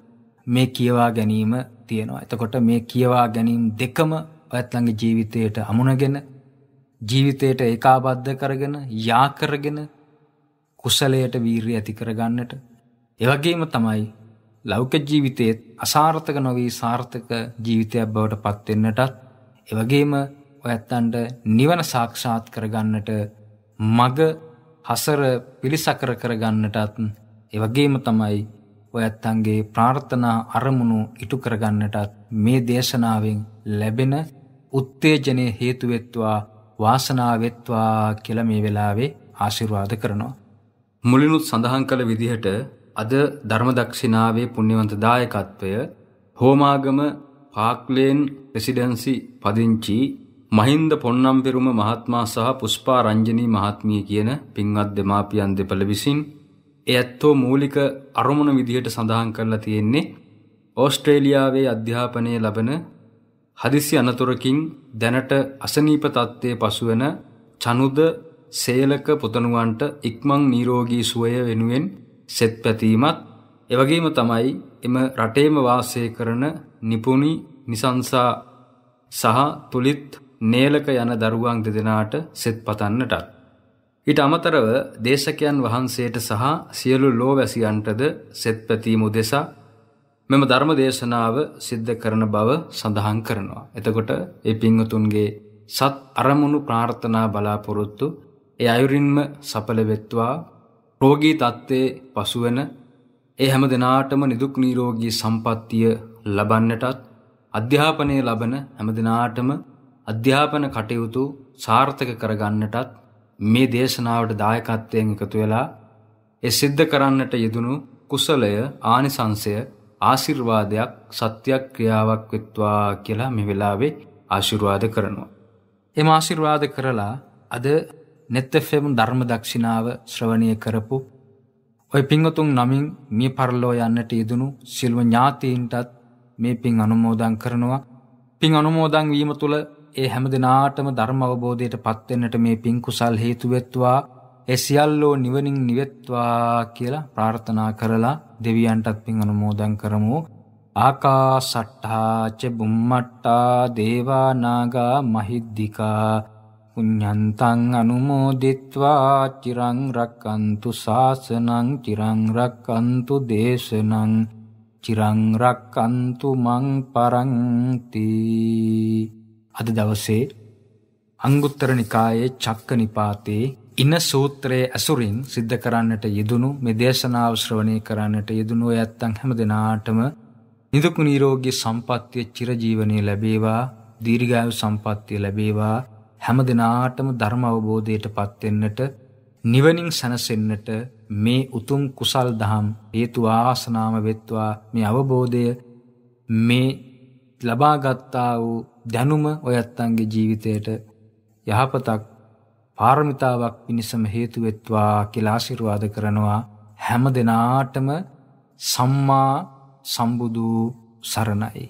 මේ කියවා ගැනීම තියෙනවා. එතකොට මේ කියවා ගැනීම දෙකම ඔයත්ලන්ගේ ජීවිතයට අමුණගෙන ජීවිතයට ඒකාබද්ධ කරගෙන යා කරගෙන කුසලයට වීරිය ඇති කරගන්නට ඒ වගේම තමයි ලෞකික ජීවිතයේ අසාර්ථක නොවි සාර්ථක ජීවිතයක් බවට පත් වෙන්නටත් ඒ වගේම ඔයත්තන්ට නිවන සාක්ෂාත් කරගන්නට මග හසර පිලිසකර කරගන්නටත් ඒ වගේම තමයි ඔයත්තන්ගේ ප්‍රාර්ථනා අරමුණු ඉටු කරගන්නටත් මේ දේශනාවෙන් ලැබෙන උත්තේජනයේ හේතු වෙත්වා වාසනාව වෙත්වා කියලා මේ වෙලාවේ ආශිර්වාද කරනවා මුලිනුත් සඳහන් කළ විදිහට අද ධර්මදක්ෂිනාවේ පුණ්‍යවන්ත දායකත්වය හෝමාගම පාක්ලේන් රෙසිඩන්සි පදිංචි මහින්ද පොන්නම්පෙරුම මහත්මයා සහ පුෂ්පා රංජනී මහත්මිය කියන පින්වත් දෙමාපියන් දෙපළ විසින් එයත්ෝ මූලික අරමුණ විදිහට සඳහන් කරලා තියෙන්නේ ඕස්ට්‍රේලියාවේ අධ්‍යාපනය ලබන හදිසි අනතුරකින් දැනට අසනීප තත්ත්වයේ පසුවන චනුද සේලක පුතණුවන්ට ඉක්මං නිරෝගී සුවය වෙනුවෙන් සෙත් පැතීමත් එවගේම තමයි එම රටේම වාසය කරන නිපුණි නිසංසා සහ තුලිත් නේලක යන දරුවන් දෙදෙනාට සෙත් පතන්නටත්. ඊට අමතරව දේශකයන් වහන්සේට සහ සියලු ලෝවැසියන්ටද සෙත් පැතීම උදෙසා මෙම ධර්ම දේශනාව සිද්ධ කරන බව සඳහන් කරනවා. එතකොට ඒ පිංවතුන්ගේ සත් අරමුණු ප්‍රාර්ථනා බලාපොරොත්තු ඒ අයුරින්ම සඵල වෙත්වා රෝගී තත්ත්වයේ පසුවන ඒ හැම දිනාටම නිදුක් නිරෝගී සම්පන්නිය ලබන්නටත් අධ්‍යාපනයේ ලබන හැම දිනාටම අධ්‍යාපන කටයුතු සාර්ථක කරගන්නටත් මේ දේශනාවට දායකත්වයෙන් එකතු වෙලා ඒ සිද්ධ කරන්නට යෙදුණු කුසලය ආනිසංශය ආශිර්වාදයක් සත්‍යයක් ක්‍රියාවක් වෙත්වා කියලා මේ වෙලාවේ ආශිර්වාද කරනවා. එම ආශිර්වාද කරලා අද නෙත්තෆෙම් ධර්ම දක්ෂිනාව ශ්‍රවණය කරපු ඔය පිංහතුන් නමින් මිය පරලෝ යන්නට යෙදනු සිල්ව ඥාතීන්ටත් මේ පින් අනුමෝදන් කරනවා පින් අනුමෝදන් වීම තුළ ඒ හැම දෙනාටම ධර්ම අවබෝධයට පත්වෙන්නට මේ පින් කුසල් හේතුවෙත්වා එසිියල්ලෝ නිවනින් නිවෙත්වා කියලා ප්‍රාර්ථනා කරලා දෙවියන්ටත් පින් අනුමෝදන් කරමු ආකා සට්ටාච බුම්මට්ටා දේවානාගා මහිද්දිකා පුඤ්ඤන්තං අනුමෝදිත්වා චිරං රක්칸තු ශාසනං චිරං රක්칸තු දේශනං චිරං රක්칸තු මං පරන්ති අද දවසේ අංගුත්තර නිකායේ චක්ක නිපාතේ ඉන සූත්‍රයේ ඇසුරින් සිද්ධ කරන්නට යෙදුණු මේ දේශනාව ශ්‍රවණය කරන්නට යෙදුණු ඔය ඇත්තන් හැම දිනාටම නිදුක් නිරෝගී සම්පත්‍ය චිරජීවනයේ ලැබේවා දීර්ඝායු සම්පත්‍ය ලැබේවා හැම දිනාටම ධර්ම අවබෝධයටපත් වෙන්නට නිවනින් සැනසෙන්නට මේ උතුම් කුසල් දහම් හේතු ආසනාම වෙත්වා මේ අවබෝධය මේ ලබාගත්තා වූ දැනුම ඔයත්තන්ගේ ජීවිතයට යහපතක් පාරමිතාවක් පිණිසම හේතු වෙත්වා කියලා ආශිර්වාද කරනවා හැම දිනාටම සම්මා සම්බුදු සරණයි